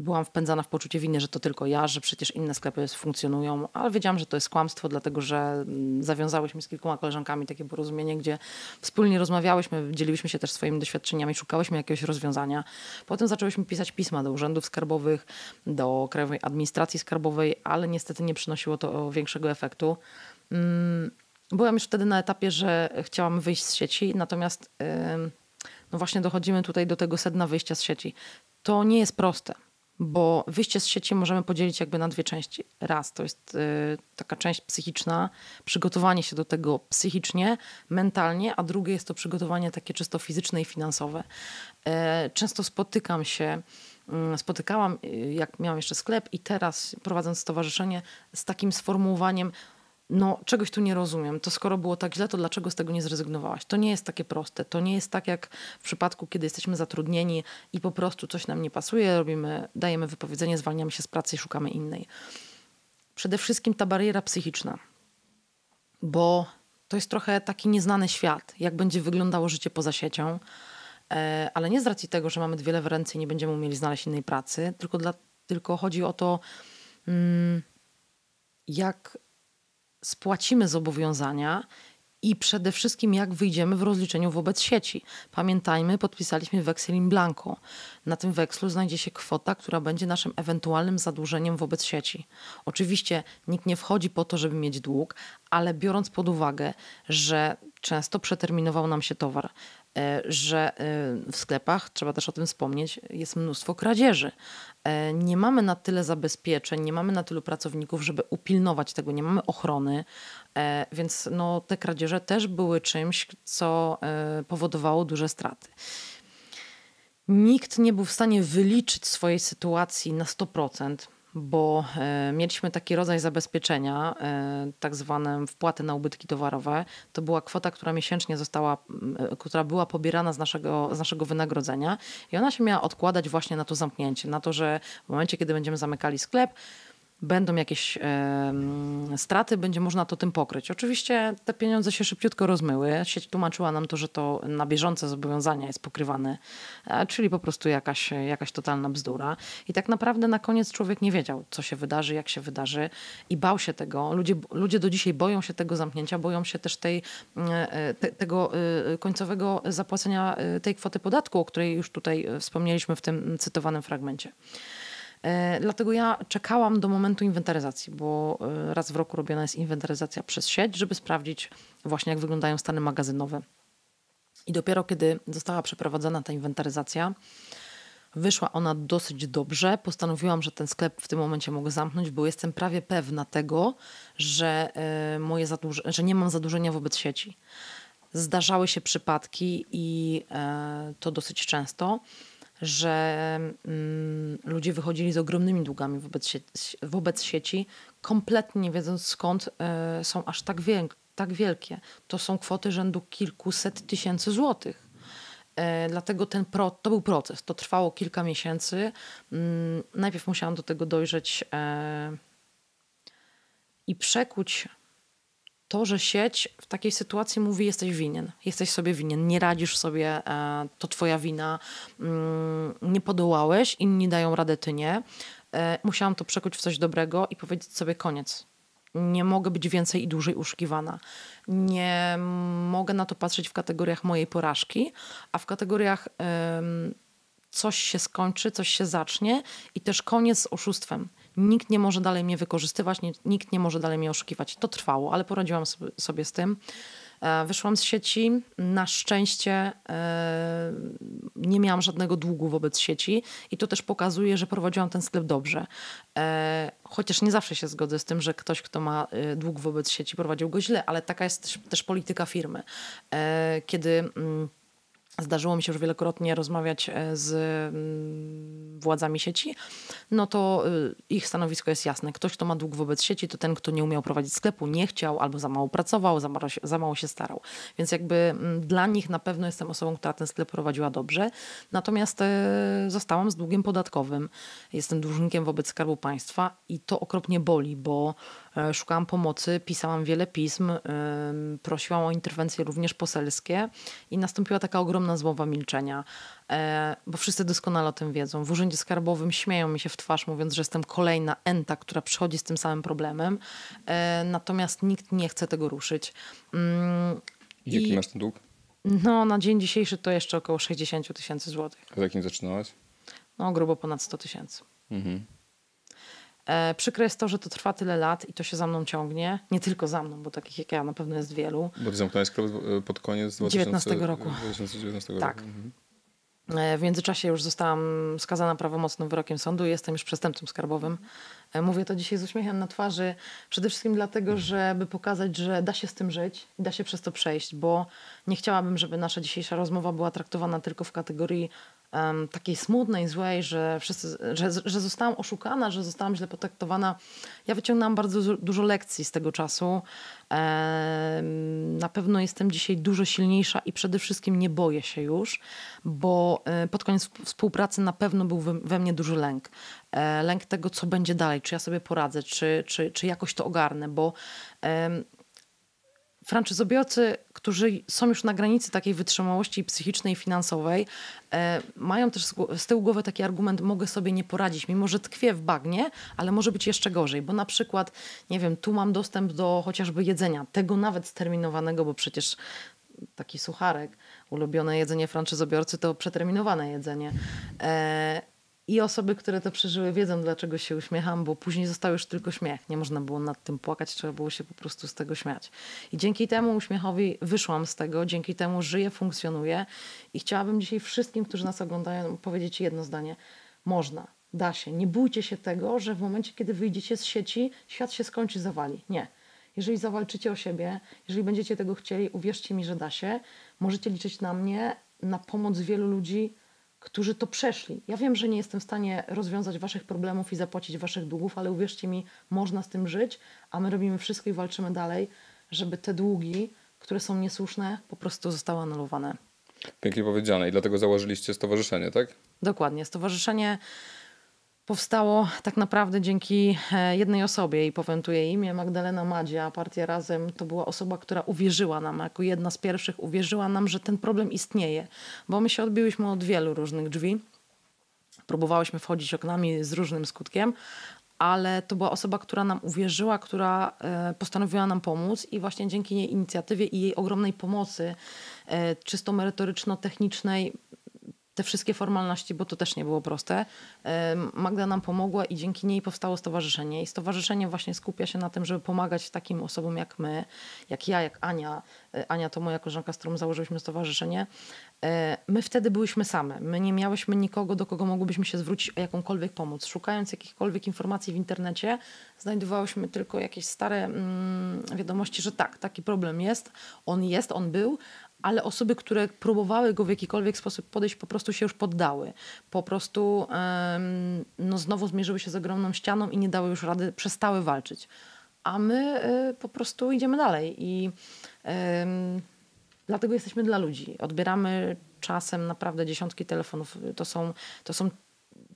byłam wpędzana w poczucie winy, że to tylko ja, że przecież inne sklepy funkcjonują, ale wiedziałam, że to jest kłamstwo, dlatego że mm, zawiązałyśmy z kilkoma koleżankami takie porozumienie, gdzie wspólnie rozmawiałyśmy, dzieliłyśmy się też swoimi doświadczeniami, szukałyśmy jakiegoś rozwiązania. Potem zaczęłyśmy pisać pisma do urzędów skarbowych, do Krajowej Administracji Skarbowej, ale niestety nie przynosiło to większego efektu. Mm, byłam już wtedy na etapie, że chciałam wyjść z sieci, natomiast no właśnie dochodzimy tutaj do tego sedna wyjścia z sieci. To nie jest proste bo wyjście z sieci możemy podzielić jakby na dwie części. Raz to jest y, taka część psychiczna, przygotowanie się do tego psychicznie, mentalnie, a drugie jest to przygotowanie takie czysto fizyczne i finansowe. E, często spotykam się mm, spotykałam, y, jak miałam jeszcze sklep i teraz prowadząc stowarzyszenie, z takim sformułowaniem no czegoś tu nie rozumiem, to skoro było tak źle, to dlaczego z tego nie zrezygnowałaś? To nie jest takie proste. To nie jest tak jak w przypadku, kiedy jesteśmy zatrudnieni i po prostu coś nam nie pasuje, robimy, dajemy wypowiedzenie, zwalniamy się z pracy i szukamy innej. Przede wszystkim ta bariera psychiczna, bo to jest trochę taki nieznany świat, jak będzie wyglądało życie poza siecią, e, ale nie z racji tego, że mamy dwie lewe ręce i nie będziemy umieli znaleźć innej pracy, tylko, dla, tylko chodzi o to, mm, jak spłacimy zobowiązania i przede wszystkim jak wyjdziemy w rozliczeniu wobec sieci. Pamiętajmy, podpisaliśmy weksel in blanco. Na tym wekslu znajdzie się kwota, która będzie naszym ewentualnym zadłużeniem wobec sieci. Oczywiście nikt nie wchodzi po to, żeby mieć dług, ale biorąc pod uwagę, że często przeterminował nam się towar, E, że e, w sklepach, trzeba też o tym wspomnieć, jest mnóstwo kradzieży. E, nie mamy na tyle zabezpieczeń, nie mamy na tylu pracowników, żeby upilnować tego, nie mamy ochrony, więc no, te kradzieże też były czymś, co powodowało duże straty. Nikt nie był w stanie wyliczyć swojej sytuacji na 100% bo e, mieliśmy taki rodzaj zabezpieczenia, e, tak zwane wpłaty na ubytki towarowe. To była kwota, która miesięcznie została, e, która była pobierana z naszego, z naszego wynagrodzenia i ona się miała odkładać właśnie na to zamknięcie, na to, że w momencie, kiedy będziemy zamykali sklep, będą jakieś straty, będzie można to tym pokryć. Oczywiście te pieniądze się szybciutko rozmyły. Sieć tłumaczyła nam to, że to na bieżące zobowiązania jest pokrywane, e, czyli po prostu jakaś, jakaś totalna bzdura. I tak naprawdę na koniec człowiek nie wiedział, co się wydarzy, jak się wydarzy i bał się tego. Ludzie, ludzie do dzisiaj boją się tego zamknięcia, boją się też tej, mm, e, te, tego y, końcowego zapłacenia y, tej kwoty podatku, o której już tutaj e, wspomnieliśmy w tym cytowanym fragmencie. E, dlatego ja czekałam do momentu inwentaryzacji, bo e, raz w roku robiona jest inwentaryzacja przez sieć, żeby sprawdzić właśnie jak wyglądają stany magazynowe. I dopiero kiedy została przeprowadzona ta inwentaryzacja, wyszła ona dosyć dobrze. Postanowiłam, że ten sklep w tym momencie mogę zamknąć, bo jestem prawie pewna tego, że, e, moje że nie mam zadłużenia wobec sieci. Zdarzały się przypadki i to dosyć często że mm, ludzie wychodzili z ogromnymi długami wobec, sie wobec sieci, kompletnie nie wiedząc skąd y, są aż tak, wie tak wielkie. To są kwoty rzędu kilkuset tysięcy złotych. E, dlatego ten pro, to był proces, to trwało kilka miesięcy. Mm, najpierw musiałam do tego dojrzeć e, i przekuć to, że sieć w takiej sytuacji mówi: jesteś winien, jesteś sobie winien, nie radzisz sobie, e, to twoja wina, mm, nie podołałeś, inni dają radę, ty nie. E, musiałam to przekuć w coś dobrego i powiedzieć sobie: koniec. Nie mogę być więcej i dłużej uszukiwana. Nie mogę na to patrzeć w kategoriach mojej porażki, a w kategoriach coś się skończy, coś się zacznie i też koniec z oszustwem nikt nie może dalej mnie wykorzystywać, nikt nie może dalej mnie oszukiwać. To trwało, ale poradziłam sobie z tym. E, wyszłam z sieci. Na szczęście e, nie miałam żadnego długu wobec sieci i to też pokazuje, że prowadziłam ten sklep dobrze. E, chociaż nie zawsze się zgodzę z tym, że ktoś, kto ma dług wobec sieci, prowadził go źle, ale taka jest też polityka firmy. Kiedy mm, zdarzyło mi się już wielokrotnie rozmawiać e, z mm, władzami sieci, no to e, ich stanowisko jest jasne. Ktoś, kto ma dług wobec sieci, to ten, kto nie umiał prowadzić sklepu, nie chciał albo za mało pracował, za mało, się, za mało się starał. Więc jakby mm, dla nich na pewno jestem osobą, która ten sklep prowadziła dobrze. Natomiast e, zostałam z długiem podatkowym. Jestem dłużnikiem wobec Skarbu Państwa i to okropnie boli, bo E, szukałam pomocy, pisałam wiele pism, prosiłam o interwencje również poselskie i nastąpiła taka ogromna zmowa milczenia, e, bo wszyscy doskonale o tym wiedzą. W Urzędzie Skarbowym śmieją mi się w twarz, mówiąc, że jestem kolejna enta, która przychodzi z tym samym problemem, e, natomiast nikt nie chce tego ruszyć. I mm, jaki I, masz ten dług? No, na dzień dzisiejszy to jeszcze około 60 tysięcy złotych. A z jakim zaczynałaś? No, grubo ponad 100 tysięcy. Mhm. E, przykre jest to, że to trwa tyle lat i to się za mną ciągnie. Nie tylko za mną, bo takich jak ja na pewno jest wielu. Bo zamknąłeś sklep e, pod koniec 2019 roku. 2019 tak. Mhm. E, w międzyczasie już zostałam skazana prawomocnym wyrokiem sądu i jestem już przestępcą skarbowym. E, mówię to dzisiaj z uśmiechem na twarzy, przede wszystkim dlatego, mhm. żeby pokazać, że da się z tym żyć i da się przez to przejść, bo nie chciałabym, żeby nasza dzisiejsza rozmowa była traktowana tylko w kategorii um, takiej smutnej, złej, że, wszyscy, że, że zostałam oszukana, że zostałam źle potraktowana. Ja wyciągnęłam bardzo dużo lekcji z tego czasu. Na pewno jestem dzisiaj dużo silniejsza i przede wszystkim nie boję się już, bo e, pod koniec współpracy na pewno był we mnie duży lęk. E, lęk tego, co będzie dalej, czy ja sobie poradzę, czy, czy, czy jakoś to ogarnę, bo franczyzobiorcy, którzy są już na granicy takiej wytrzymałości psychicznej i finansowej, e, mają też z, tyłu głowy taki argument, mogę sobie nie poradzić, mimo że tkwię w bagnie, ale może być jeszcze gorzej, bo na przykład, nie wiem, tu mam dostęp do chociażby jedzenia, tego nawet sterminowanego, bo przecież taki sucharek, ulubione jedzenie franczyzobiorcy to przeterminowane jedzenie. E, i osoby, które to przeżyły, wiedzą, dlaczego się uśmiecham, bo później został już tylko śmiech. Nie można było nad tym płakać, trzeba było się po prostu z tego śmiać. I dzięki temu uśmiechowi wyszłam z tego, dzięki temu żyję, funkcjonuję. I chciałabym dzisiaj wszystkim, którzy nas oglądają, powiedzieć jedno zdanie: można. Da się. Nie bójcie się tego, że w momencie, kiedy wyjdziecie z sieci, świat się skończy, zawali. Nie. Jeżeli zawalczycie o siebie, jeżeli będziecie tego chcieli, uwierzcie mi, że da się. Możecie liczyć na mnie, na pomoc wielu ludzi, którzy to przeszli. Ja wiem, że nie jestem w stanie rozwiązać waszych problemów i zapłacić waszych długów, ale uwierzcie mi, można z tym żyć, a my robimy wszystko i walczymy dalej, żeby te długi, które są niesłuszne, po prostu zostały anulowane. Pięknie powiedziane i dlatego założyliście stowarzyszenie, tak? Dokładnie. Stowarzyszenie powstało tak naprawdę dzięki e, jednej osobie i powiem tu jej imię, Magdalena Madzia, partia Razem, to była osoba, która uwierzyła nam, jako jedna z pierwszych uwierzyła nam, że ten problem istnieje, bo my się odbiłyśmy od wielu różnych drzwi, próbowałyśmy wchodzić oknami z różnym skutkiem, ale to była osoba, która nam uwierzyła, która e, postanowiła nam pomóc i właśnie dzięki jej inicjatywie i jej ogromnej pomocy, e, czysto merytoryczno-technicznej, te wszystkie formalności, bo to też nie było proste. Magda nam pomogła i dzięki niej powstało stowarzyszenie. I stowarzyszenie właśnie skupia się na tym, żeby pomagać takim osobom jak my, jak ja, jak Ania. E, Ania to moja koleżanka, z którą założyliśmy stowarzyszenie. E, my wtedy byliśmy same. My nie miałyśmy nikogo, do kogo mogłybyśmy się zwrócić o jakąkolwiek pomoc. Szukając jakichkolwiek informacji w internecie, znajdowałyśmy tylko jakieś stare mm, wiadomości, że tak, taki problem jest, on jest, on był, ale osoby, które próbowały go w jakikolwiek sposób podejść, po prostu się już poddały. Po prostu no, znowu zmierzyły się z ogromną ścianą i nie dały już rady, przestały walczyć. A my y, po prostu idziemy dalej i dlatego jesteśmy dla ludzi. Odbieramy czasem naprawdę dziesiątki telefonów. To są, to są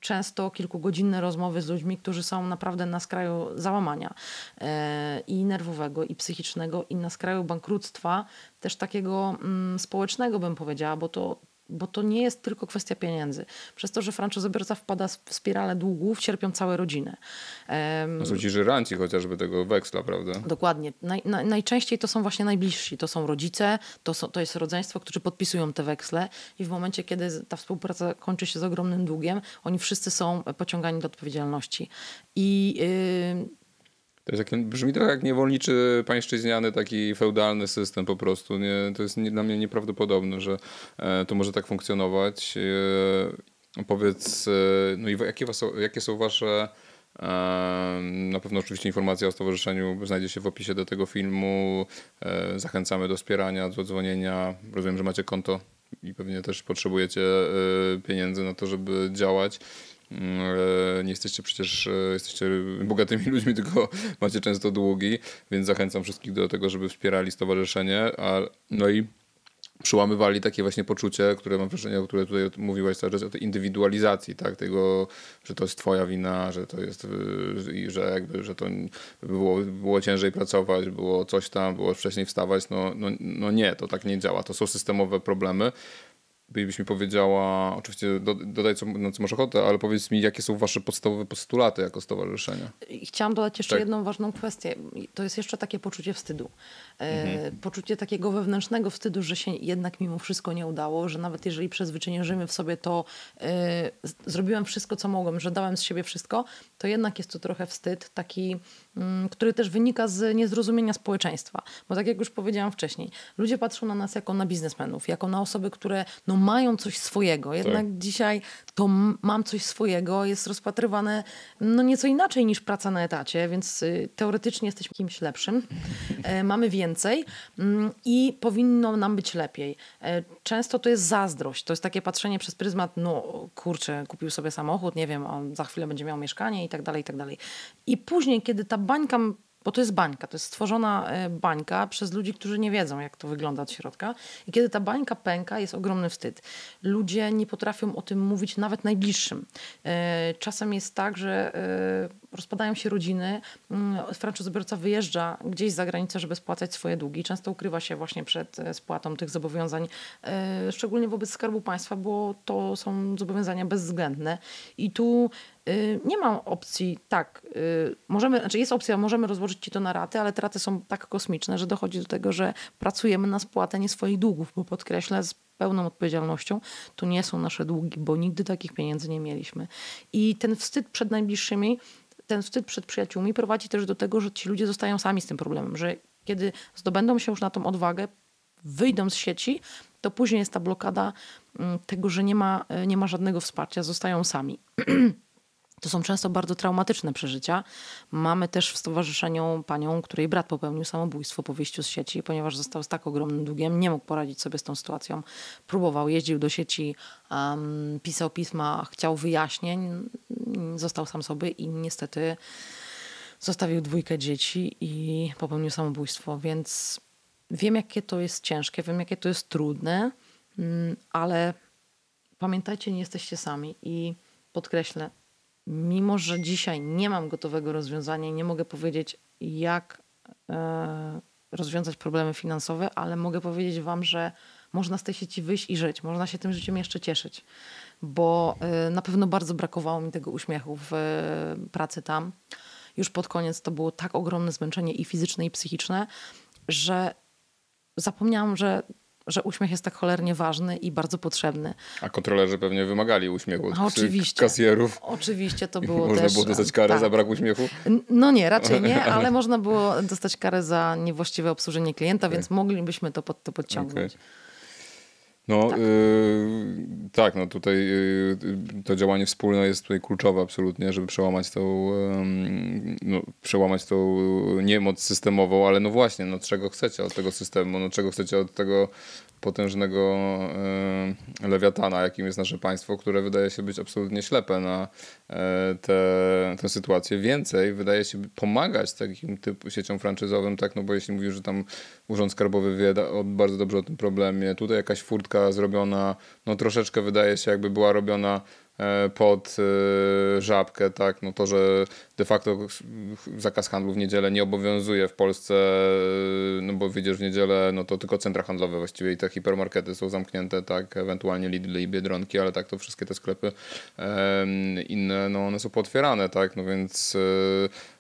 często kilkugodzinne rozmowy z ludźmi, którzy są naprawdę na skraju załamania e, i nerwowego, i psychicznego, i na skraju bankructwa, też takiego mm, społecznego bym powiedziała, bo to bo to nie jest tylko kwestia pieniędzy. Przez to, że franczyzobiorca wpada w spirale długów, cierpią całe rodziny. Um, są ci żyranci chociażby tego weksla, prawda? Dokładnie. Naj, naj, najczęściej to są właśnie najbliżsi. To są rodzice, to, są, to jest rodzeństwo, którzy podpisują te weksle i w momencie, kiedy ta współpraca kończy się z ogromnym długiem, oni wszyscy są pociągani do odpowiedzialności. I yy, to jest jak, brzmi trochę jak niewolniczy pańszczyźniany taki feudalny system po prostu. Nie, to jest nie, dla mnie nieprawdopodobne, że e, to może tak funkcjonować. E, powiedz, e, no i jakie, was, jakie są wasze e, na pewno oczywiście informacja o stowarzyszeniu znajdzie się w opisie do tego filmu. E, zachęcamy do wspierania, do dzwonienia. Rozumiem, że macie konto i pewnie też potrzebujecie e, pieniędzy na to, żeby działać. Mm, nie jesteście przecież e, jesteście bogatymi ludźmi, tylko macie często długi, więc zachęcam wszystkich do tego, żeby wspierali stowarzyszenie. A, no i przyłamywali takie właśnie poczucie, które mam wrażenie, o które tutaj mówiłaś cały czas, o tej indywidualizacji, tak, tego, że to jest twoja wina, że to jest, e, i że jakby, że to było, było ciężej pracować, było coś tam, było wcześniej wstawać, no, no, no nie, to tak nie działa, to są systemowe problemy, byś mi powiedziała, oczywiście dodaj co, na co masz ochotę, ale powiedz mi, jakie są wasze podstawowe postulaty jako stowarzyszenia. chciałam dodać jeszcze tak. jedną ważną kwestię. To jest jeszcze takie poczucie wstydu. Mhm. E, poczucie takiego wewnętrznego wstydu, że się jednak mimo wszystko nie udało, że nawet jeżeli przezwyciężymy w sobie to, e, zrobiłem wszystko, co mogłem, że dałem z siebie wszystko, to jednak jest to trochę wstyd, taki, mm, który też wynika z niezrozumienia społeczeństwa. Bo tak jak już powiedziałam wcześniej, ludzie patrzą na nas jako na biznesmenów, jako na osoby, które no, mają coś swojego. Jednak tak. dzisiaj to mam coś swojego jest rozpatrywane no, nieco inaczej niż praca na etacie, więc y, teoretycznie jesteśmy kimś lepszym. E, mamy więcej więcej mm, i powinno nam być lepiej. E, często to jest zazdrość, to jest takie patrzenie przez pryzmat, no kurczę, kupił sobie samochód, nie wiem, on za chwilę będzie miał mieszkanie i tak dalej, i tak dalej. I później, kiedy ta bańka bo to jest bańka, to jest stworzona e, bańka przez ludzi, którzy nie wiedzą, jak to wygląda od środka. I kiedy ta bańka pęka, jest ogromny wstyd. Ludzie nie potrafią o tym mówić nawet najbliższym. E, czasem jest tak, że rozpadają się rodziny, mm, franczyzobiorca wyjeżdża gdzieś za granicę, żeby spłacać swoje długi. Często ukrywa się właśnie przed e, spłatą tych zobowiązań, e, szczególnie wobec Skarbu Państwa, bo to są zobowiązania bezwzględne. I tu y, nie ma opcji, tak, y, możemy, znaczy jest opcja, możemy rozłożyć ci to na raty, ale te raty są tak kosmiczne, że dochodzi do tego, że pracujemy na spłatę nie swoich długów, bo podkreślę, z pełną odpowiedzialnością, to nie są nasze długi, bo nigdy takich pieniędzy nie mieliśmy. I ten wstyd przed najbliższymi ten wstyd przed przyjaciółmi prowadzi też do tego, że ci ludzie zostają sami z tym problemem, że kiedy zdobędą się już na tą odwagę, wyjdą z sieci, to później jest ta blokada mm, tego, że nie ma, e, nie ma żadnego wsparcia, zostają sami. To są często bardzo traumatyczne przeżycia. Mamy też w stowarzyszeniu panią, której brat popełnił samobójstwo po wyjściu z sieci, ponieważ został z tak ogromnym długiem, nie mógł poradzić sobie z tą sytuacją. Próbował, jeździł do sieci, um, pisał pisma, chciał wyjaśnień, został sam sobie i niestety zostawił dwójkę dzieci i popełnił samobójstwo, więc wiem, jakie to jest ciężkie, wiem, jakie to jest trudne, mm, ale pamiętajcie, nie jesteście sami i podkreślę, mimo że dzisiaj nie mam gotowego rozwiązania i nie mogę powiedzieć, jak e, rozwiązać problemy finansowe, ale mogę powiedzieć Wam, że można z tej sieci wyjść i żyć, można się tym życiem jeszcze cieszyć, bo e, na pewno bardzo brakowało mi tego uśmiechu w e, pracy tam. Już pod koniec to było tak ogromne zmęczenie i fizyczne, i psychiczne, że zapomniałam, że że uśmiech jest tak cholernie ważny i bardzo potrzebny. A kontrolerzy pewnie wymagali uśmiechu od no, oczywiście, kasjerów. Oczywiście, to było Można też, było dostać karę tak. za brak uśmiechu? No nie, raczej nie, ale można było dostać karę za niewłaściwe obsłużenie klienta, okay. więc moglibyśmy to pod to podciągnąć. Okay. No tak. Yy, tak, no tutaj yy, to działanie wspólne jest tutaj kluczowe absolutnie, żeby przełamać tą, yy, no, przełamać tą niemoc systemową, ale no właśnie, no czego chcecie od tego systemu, no czego chcecie od tego potężnego lewiatana, jakim jest nasze państwo, które wydaje się być absolutnie ślepe na E, te, tę sytuację. Więcej wydaje się pomagać takim typu sieciom franczyzowym, tak? No bo jeśli mówisz, że tam Urząd Skarbowy wie bardzo dobrze o tym problemie, tutaj jakaś furtka zrobiona, no troszeczkę wydaje się jakby była robiona E, pod e, żabkę, tak, no to, że de facto zakaz handlu w niedzielę nie obowiązuje w Polsce, e, no bo widzisz w niedzielę, no to tylko centra handlowe właściwie i te hipermarkety są zamknięte, tak, ewentualnie Lidl i Biedronki, ale tak, to wszystkie te sklepy inne, no one są potwierane, tak, no więc...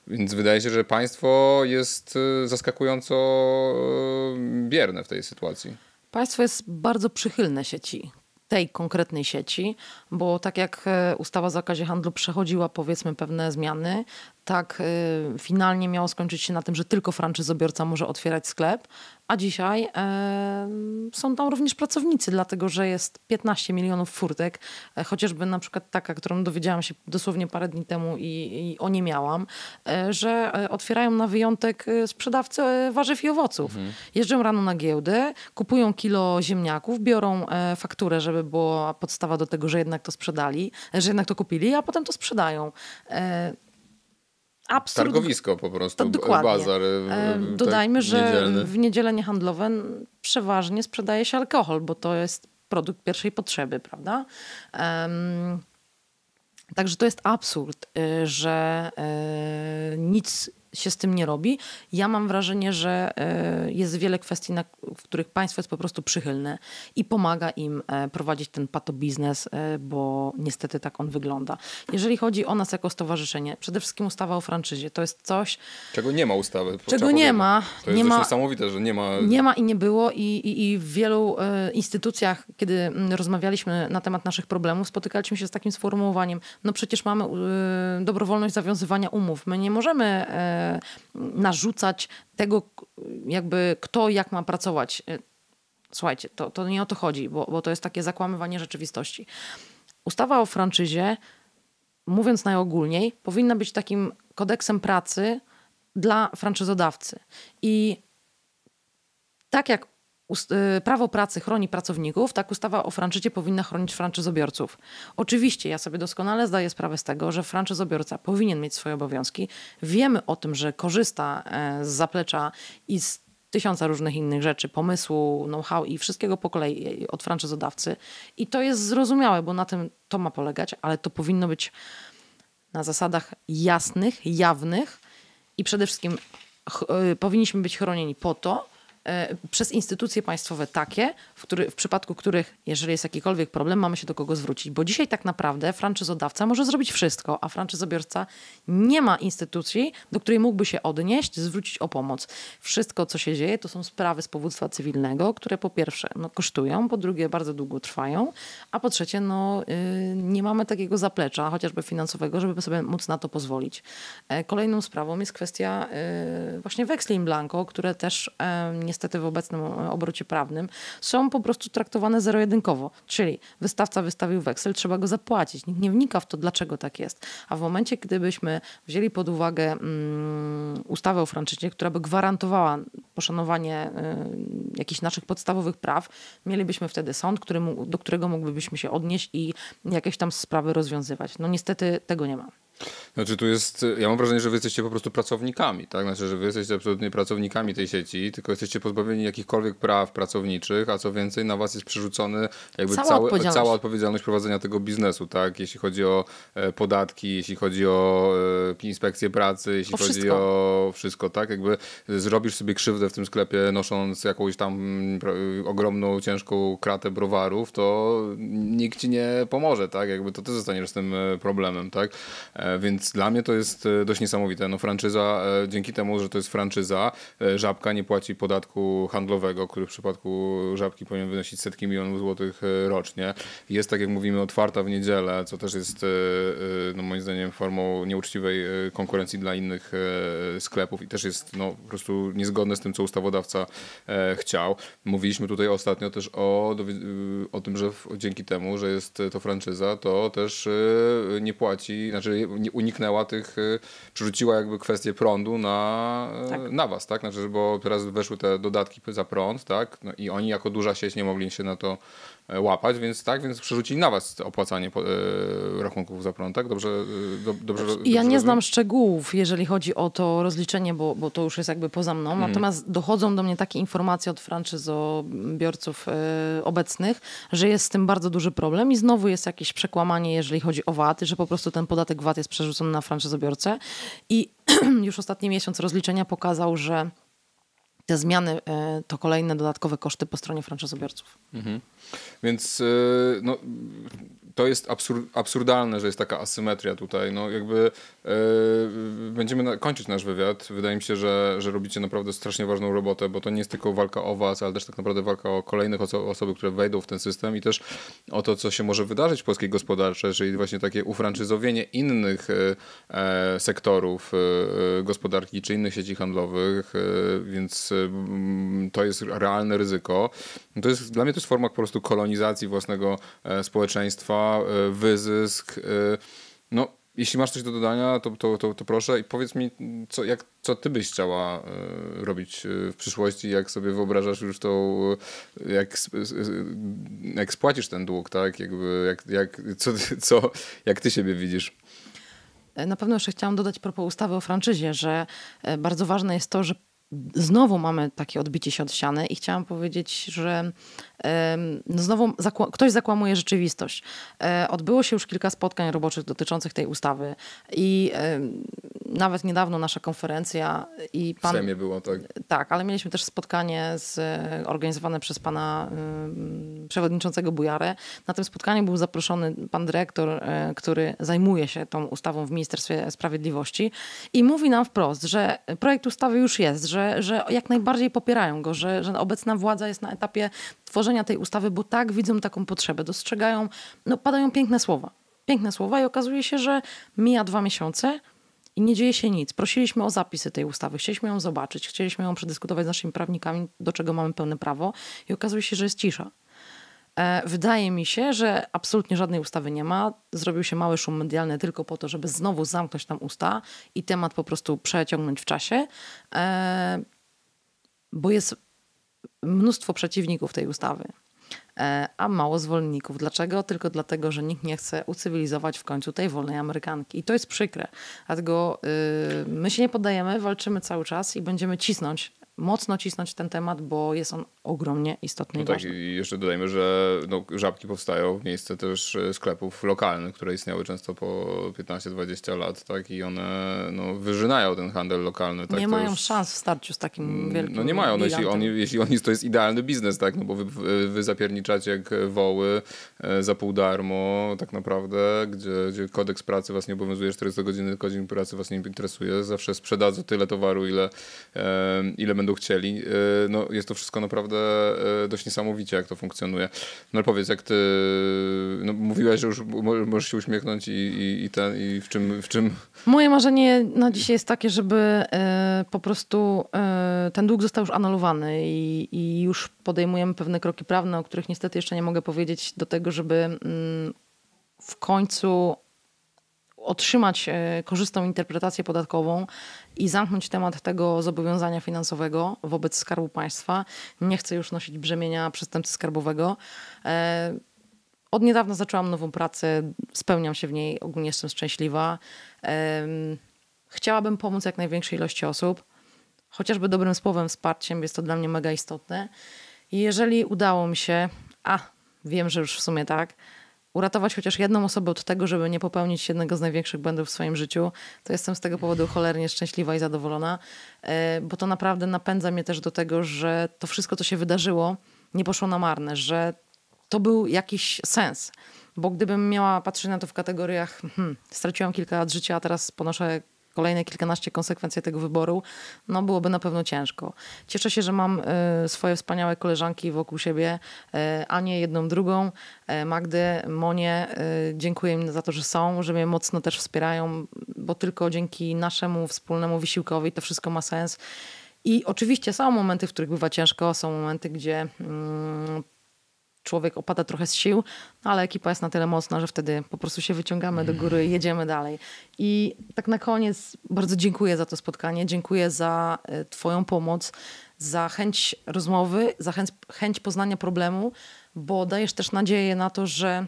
Więc wydaje się, że państwo jest zaskakująco bierne w tej sytuacji. Państwo jest bardzo przychylne sieci tej konkretnej sieci, bo tak jak e, ustawa o zakazie handlu przechodziła powiedzmy pewne zmiany, tak y, finalnie miało skończyć się na tym, że tylko franczyzobiorca może otwierać sklep, a dzisiaj y, są tam również pracownicy, dlatego że jest 15 milionów furtek, e, chociażby na przykład taka, którą dowiedziałam się dosłownie parę dni temu i, i o nie miałam, e, że otwierają na wyjątek sprzedawcy warzyw i owoców. Mhm. Jeżdżą rano na giełdę, kupują kilo ziemniaków, biorą fakturę, żeby była podstawa do tego, że jednak to sprzedali, że jednak to kupili, a potem to sprzedają absurd. Targowisko po prostu, to, tak, dokładnie. bazar. E, tak, dodajmy, tak, że niedzielny. w niedzielę niehandlowe przeważnie sprzedaje się alkohol, bo to jest produkt pierwszej potrzeby, prawda? Um, także to jest absurd, y, że e, nic się z tym nie robi. Ja mam wrażenie, że e, jest wiele kwestii, w których państwo jest po prostu przychylne i pomaga im e, prowadzić ten patobiznes, e, bo niestety tak on wygląda. Jeżeli chodzi o nas jako stowarzyszenie, przede wszystkim ustawa o franczyzie to jest coś... Czego nie ma ustawy. Czego nie ma. To jest nie ma, niesamowite, że nie ma... Nie ma i nie było i, i, i w wielu instytucjach, kiedy mm, rozmawialiśmy na temat naszych problemów, spotykaliśmy się z takim sformułowaniem, no przecież mamy dobrowolność zawiązywania umów. My nie możemy narzucać tego, jakby kto jak ma pracować. E, słuchajcie, to, to nie o to chodzi, bo, bo to jest takie zakłamywanie rzeczywistości. Ustawa o franczyzie, mówiąc najogólniej, powinna być takim kodeksem pracy dla franczyzodawcy. I tak jak Y, prawo pracy chroni pracowników, tak ustawa o franczycie powinna chronić franczyzobiorców. Oczywiście, ja sobie doskonale zdaję sprawę z tego, że franczyzobiorca powinien mieć swoje obowiązki. Wiemy o tym, że korzysta e, z zaplecza i z tysiąca różnych innych rzeczy, pomysłu, know-how i wszystkiego po kolei e, od franczyzodawcy. I to jest zrozumiałe, bo na tym to ma polegać, ale to powinno być na zasadach jasnych, jawnych i przede wszystkim y, powinniśmy być chronieni po to, E, przez instytucje państwowe takie, w, który, w przypadku których, jeżeli jest jakikolwiek problem, mamy się do kogo zwrócić. Bo dzisiaj tak naprawdę franczyzodawca może zrobić wszystko, a franczyzobiorca nie ma instytucji, do której mógłby się odnieść, zwrócić o pomoc. Wszystko, co się dzieje, to są sprawy z powództwa cywilnego, które po pierwsze no, kosztują, po drugie bardzo długo trwają, a po trzecie no, y, nie mamy takiego zaplecza, chociażby finansowego, żeby sobie móc na to pozwolić. E, kolejną sprawą jest kwestia y, właśnie weksli in blanco, które też nie niestety w obecnym e, obrocie prawnym, są po prostu traktowane zero-jedynkowo. Czyli wystawca wystawił weksel, trzeba go zapłacić. Nikt nie wnika w to, dlaczego tak jest. A w momencie, gdybyśmy wzięli pod uwagę um, ustawę o franczyzie, która by gwarantowała poszanowanie um, jakichś naszych podstawowych praw, mielibyśmy wtedy sąd, który, do którego mógłbyśmy się odnieść i jakieś tam sprawy rozwiązywać. No niestety tego nie ma. Znaczy tu jest, ja mam wrażenie, że wy jesteście po prostu pracownikami, tak? Znaczy, że wy jesteście absolutnie pracownikami tej sieci, tylko jesteście pozbawieni jakichkolwiek praw pracowniczych, a co więcej, na was jest przerzucony jakby cała, cały, odpowiedzialność. cała odpowiedzialność prowadzenia tego biznesu, tak? Jeśli chodzi o e, podatki, jeśli chodzi o e, inspekcję pracy, jeśli o chodzi wszystko. o wszystko, tak? Jakby zrobisz sobie krzywdę w tym sklepie, nosząc jakąś tam ogromną, ciężką kratę browarów, to nikt ci nie pomoże, tak? Jakby to ty zostaniesz z tym e, problemem, tak? E, więc dla mnie to jest e, dość niesamowite. No franczyza, e, dzięki temu, że to jest franczyza, Żabka nie płaci podatku handlowego, który w przypadku Żabki powinien wynosić setki milionów złotych rocznie. Jest, tak jak mówimy, otwarta w niedzielę, co też jest no moim zdaniem formą nieuczciwej konkurencji dla innych sklepów i też jest no, po prostu niezgodne z tym, co ustawodawca chciał. Mówiliśmy tutaj ostatnio też o, o tym, że dzięki temu, że jest to franczyza, to też nie płaci, znaczy uniknęła tych, y, przerzuciła jakby kwestię prądu na, y, tak. na was, tak? Znaczy, bo teraz weszły te dodatki za prąd, tak? No i oni jako duża sieć nie mogli się na to E, łapać, więc tak, więc przerzucili na was opłacanie e, rachunków za prąd, tak? Dobrze, e, do, dobrze Ja dobrze nie znam szczegółów, jeżeli chodzi o to rozliczenie, bo, bo to już jest jakby poza mną, mm. natomiast dochodzą do mnie takie informacje od franczyzobiorców yy, obecnych, że jest z tym bardzo duży problem i znowu jest jakieś przekłamanie, jeżeli chodzi o VAT, że po prostu ten podatek VAT jest przerzucony na franczyzobiorcę i już ostatni miesiąc rozliczenia pokazał, że te zmiany e, to kolejne dodatkowe koszty po stronie franczyzobiorców. Mhm. Więc e, no, to jest absur absurdalne, że jest taka asymetria tutaj. No jakby yy, będziemy na kończyć nasz wywiad. Wydaje mi się, że, że robicie naprawdę strasznie ważną robotę, bo to nie jest tylko walka o was, ale też tak naprawdę walka o kolejnych oso osoby, które wejdą w ten system i też o to, co się może wydarzyć w polskiej gospodarce, czyli właśnie takie ufranczyzowienie innych e, e sektorów e, e, gospodarki czy innych sieci handlowych, e, więc to jest realne ryzyko. To jest, dla mnie to jest forma po prostu kolonizacji własnego społeczeństwa, E, wyzysk. E, no, jeśli masz coś do dodania, to, to, to, to proszę i powiedz mi, co, jak, co ty byś chciała e, robić w przyszłości, jak sobie wyobrażasz już tą, jak, jak spłacisz ten dług, tak? Jakby, jak, jak, co, co, jak ty siebie widzisz? Na pewno jeszcze chciałam dodać propos ustawy o franczyzie, że bardzo ważne jest to, że znowu mamy takie odbicie się od ściany i chciałam powiedzieć, że no znowu zakła ktoś zakłamuje rzeczywistość. E, odbyło się już kilka spotkań roboczych dotyczących tej ustawy i nawet niedawno nasza konferencja i pan... W Sejmie było, tak? Tak, ale mieliśmy też spotkanie z, e, organizowane przez pana przewodniczącego Bujarę. Na tym spotkaniu był zaproszony pan dyrektor, e, który zajmuje się tą ustawą w Ministerstwie Sprawiedliwości i mówi nam wprost, że projekt ustawy już jest, że, że jak najbardziej popierają go, że, że obecna władza jest na etapie tworzenia tej ustawy, bo tak widzą taką potrzebę, dostrzegają, no padają piękne słowa. Piękne słowa i okazuje się, że mija dwa miesiące, i nie dzieje się nic. Prosiliśmy o zapisy tej ustawy, chcieliśmy ją zobaczyć, chcieliśmy ją przedyskutować z naszymi prawnikami, do czego mamy pełne prawo, i okazuje się, że jest cisza. E, wydaje mi się, że absolutnie żadnej ustawy nie ma. Zrobił się mały szum medialny tylko po to, żeby znowu zamknąć tam usta i temat po prostu przeciągnąć w czasie, e, bo jest mnóstwo przeciwników tej ustawy, e, a mało zwolenników. Dlaczego? Tylko dlatego, że nikt nie chce ucywilizować w końcu tej wolnej Amerykanki. I to jest przykre. Dlatego y, my się nie poddajemy, walczymy cały czas i będziemy cisnąć mocno cisnąć ten temat, bo jest on ogromnie istotny no i tak, ważny. I jeszcze dodajmy, że no, żabki powstają w miejsce też e, sklepów lokalnych, które istniały często po 15-20 lat, tak? I one no, wyżynają ten handel lokalny. Tak? Nie to mają już... szans w starciu z takim mm, wielkim No nie mają, no, jeśli, oni, jeśli oni, to jest idealny biznes, tak? No bo wy, wy zapierniczacie jak woły e, za pół darmo, tak naprawdę, gdzie, gdzie kodeks pracy was nie obowiązuje, 400 godziny, godzin pracy was nie interesuje, zawsze sprzedadzą tyle towaru, ile, e, ile będą będą chcieli. E, no, jest to wszystko naprawdę e, dość niesamowicie, jak to funkcjonuje. No ale powiedz, jak ty no, mówiłaś, że już możesz się uśmiechnąć i, i, i, ten, i w, czym, w czym... Moje marzenie na dzisiaj jest takie, żeby e, po prostu ten dług został już anulowany i, i już podejmujemy pewne kroki prawne, o których niestety jeszcze nie mogę powiedzieć, do tego, żeby mm, w końcu otrzymać e, korzystną interpretację podatkową i zamknąć temat tego zobowiązania finansowego wobec Skarbu Państwa. Nie chcę już nosić brzemienia przestępcy skarbowego. E, od niedawna zaczęłam nową pracę, spełniam się w niej, ogólnie jestem szczęśliwa. E, chciałabym pomóc jak największej ilości osób, chociażby dobrym słowem, wsparciem, jest to dla mnie mega istotne. I jeżeli udało mi się, a wiem, że już w sumie tak, uratować chociaż jedną osobę od tego, żeby nie popełnić jednego z największych błędów w swoim życiu, to jestem z tego powodu cholernie szczęśliwa i zadowolona, e, bo to naprawdę napędza mnie też do tego, że to wszystko, co się wydarzyło, nie poszło na marne, że to był jakiś sens. Bo gdybym miała patrzeć na to w kategoriach, hmm, straciłam kilka lat życia, a teraz ponoszę kolejne kilkanaście konsekwencji tego wyboru, no byłoby na pewno ciężko. Cieszę się, że mam y, swoje wspaniałe koleżanki wokół siebie, y, Anię, jedną, drugą, y, Magdę, Monię. Dziękuję im za to, że są, że mnie mocno też wspierają, bo tylko dzięki naszemu wspólnemu wysiłkowi to wszystko ma sens. I oczywiście są momenty, w których bywa ciężko, są momenty, gdzie mm, człowiek opada trochę z sił, no ale ekipa jest na tyle mocna, że wtedy po prostu się wyciągamy do góry i jedziemy dalej. I tak na koniec bardzo dziękuję za to spotkanie, dziękuję za e, Twoją pomoc, za chęć rozmowy, za chęć, chęć poznania problemu, bo dajesz też nadzieję na to, że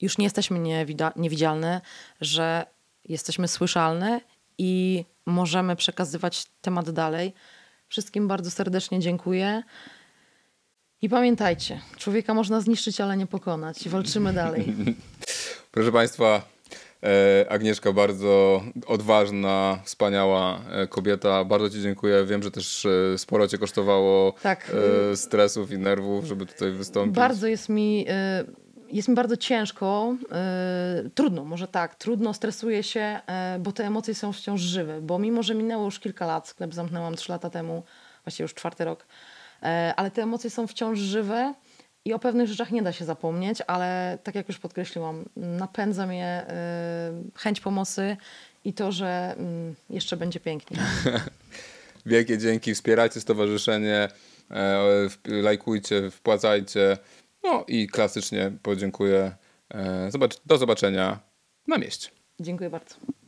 już nie jesteśmy niewidzialne, że jesteśmy słyszalne i możemy przekazywać temat dalej. Wszystkim bardzo serdecznie dziękuję. I pamiętajcie, człowieka można zniszczyć, ale nie pokonać. walczymy dalej. Proszę Państwa, e, Agnieszka, bardzo odważna, wspaniała e, kobieta. Bardzo Ci dziękuję. Wiem, że też e, sporo Cię kosztowało tak. stresów i nerwów, żeby tutaj wystąpić. Bardzo jest mi jest mi bardzo ciężko, yy, trudno, może tak, trudno, stresuję się, yy, bo te emocje są wciąż żywe, bo mimo, że minęło już kilka lat, sklep zamknęłam trzy lata temu, właściwie już czwarty rok, E, ale te emocje są wciąż żywe i o pewnych rzeczach nie da się zapomnieć, ale tak jak już podkreśliłam, napędza mnie e, chęć pomocy i to, że mm, jeszcze będzie pięknie. Wielkie dzięki, wspierajcie stowarzyszenie, e, lajkujcie, wpłacajcie. No i klasycznie podziękuję. Do zobaczenia na mieście. Dziękuję bardzo.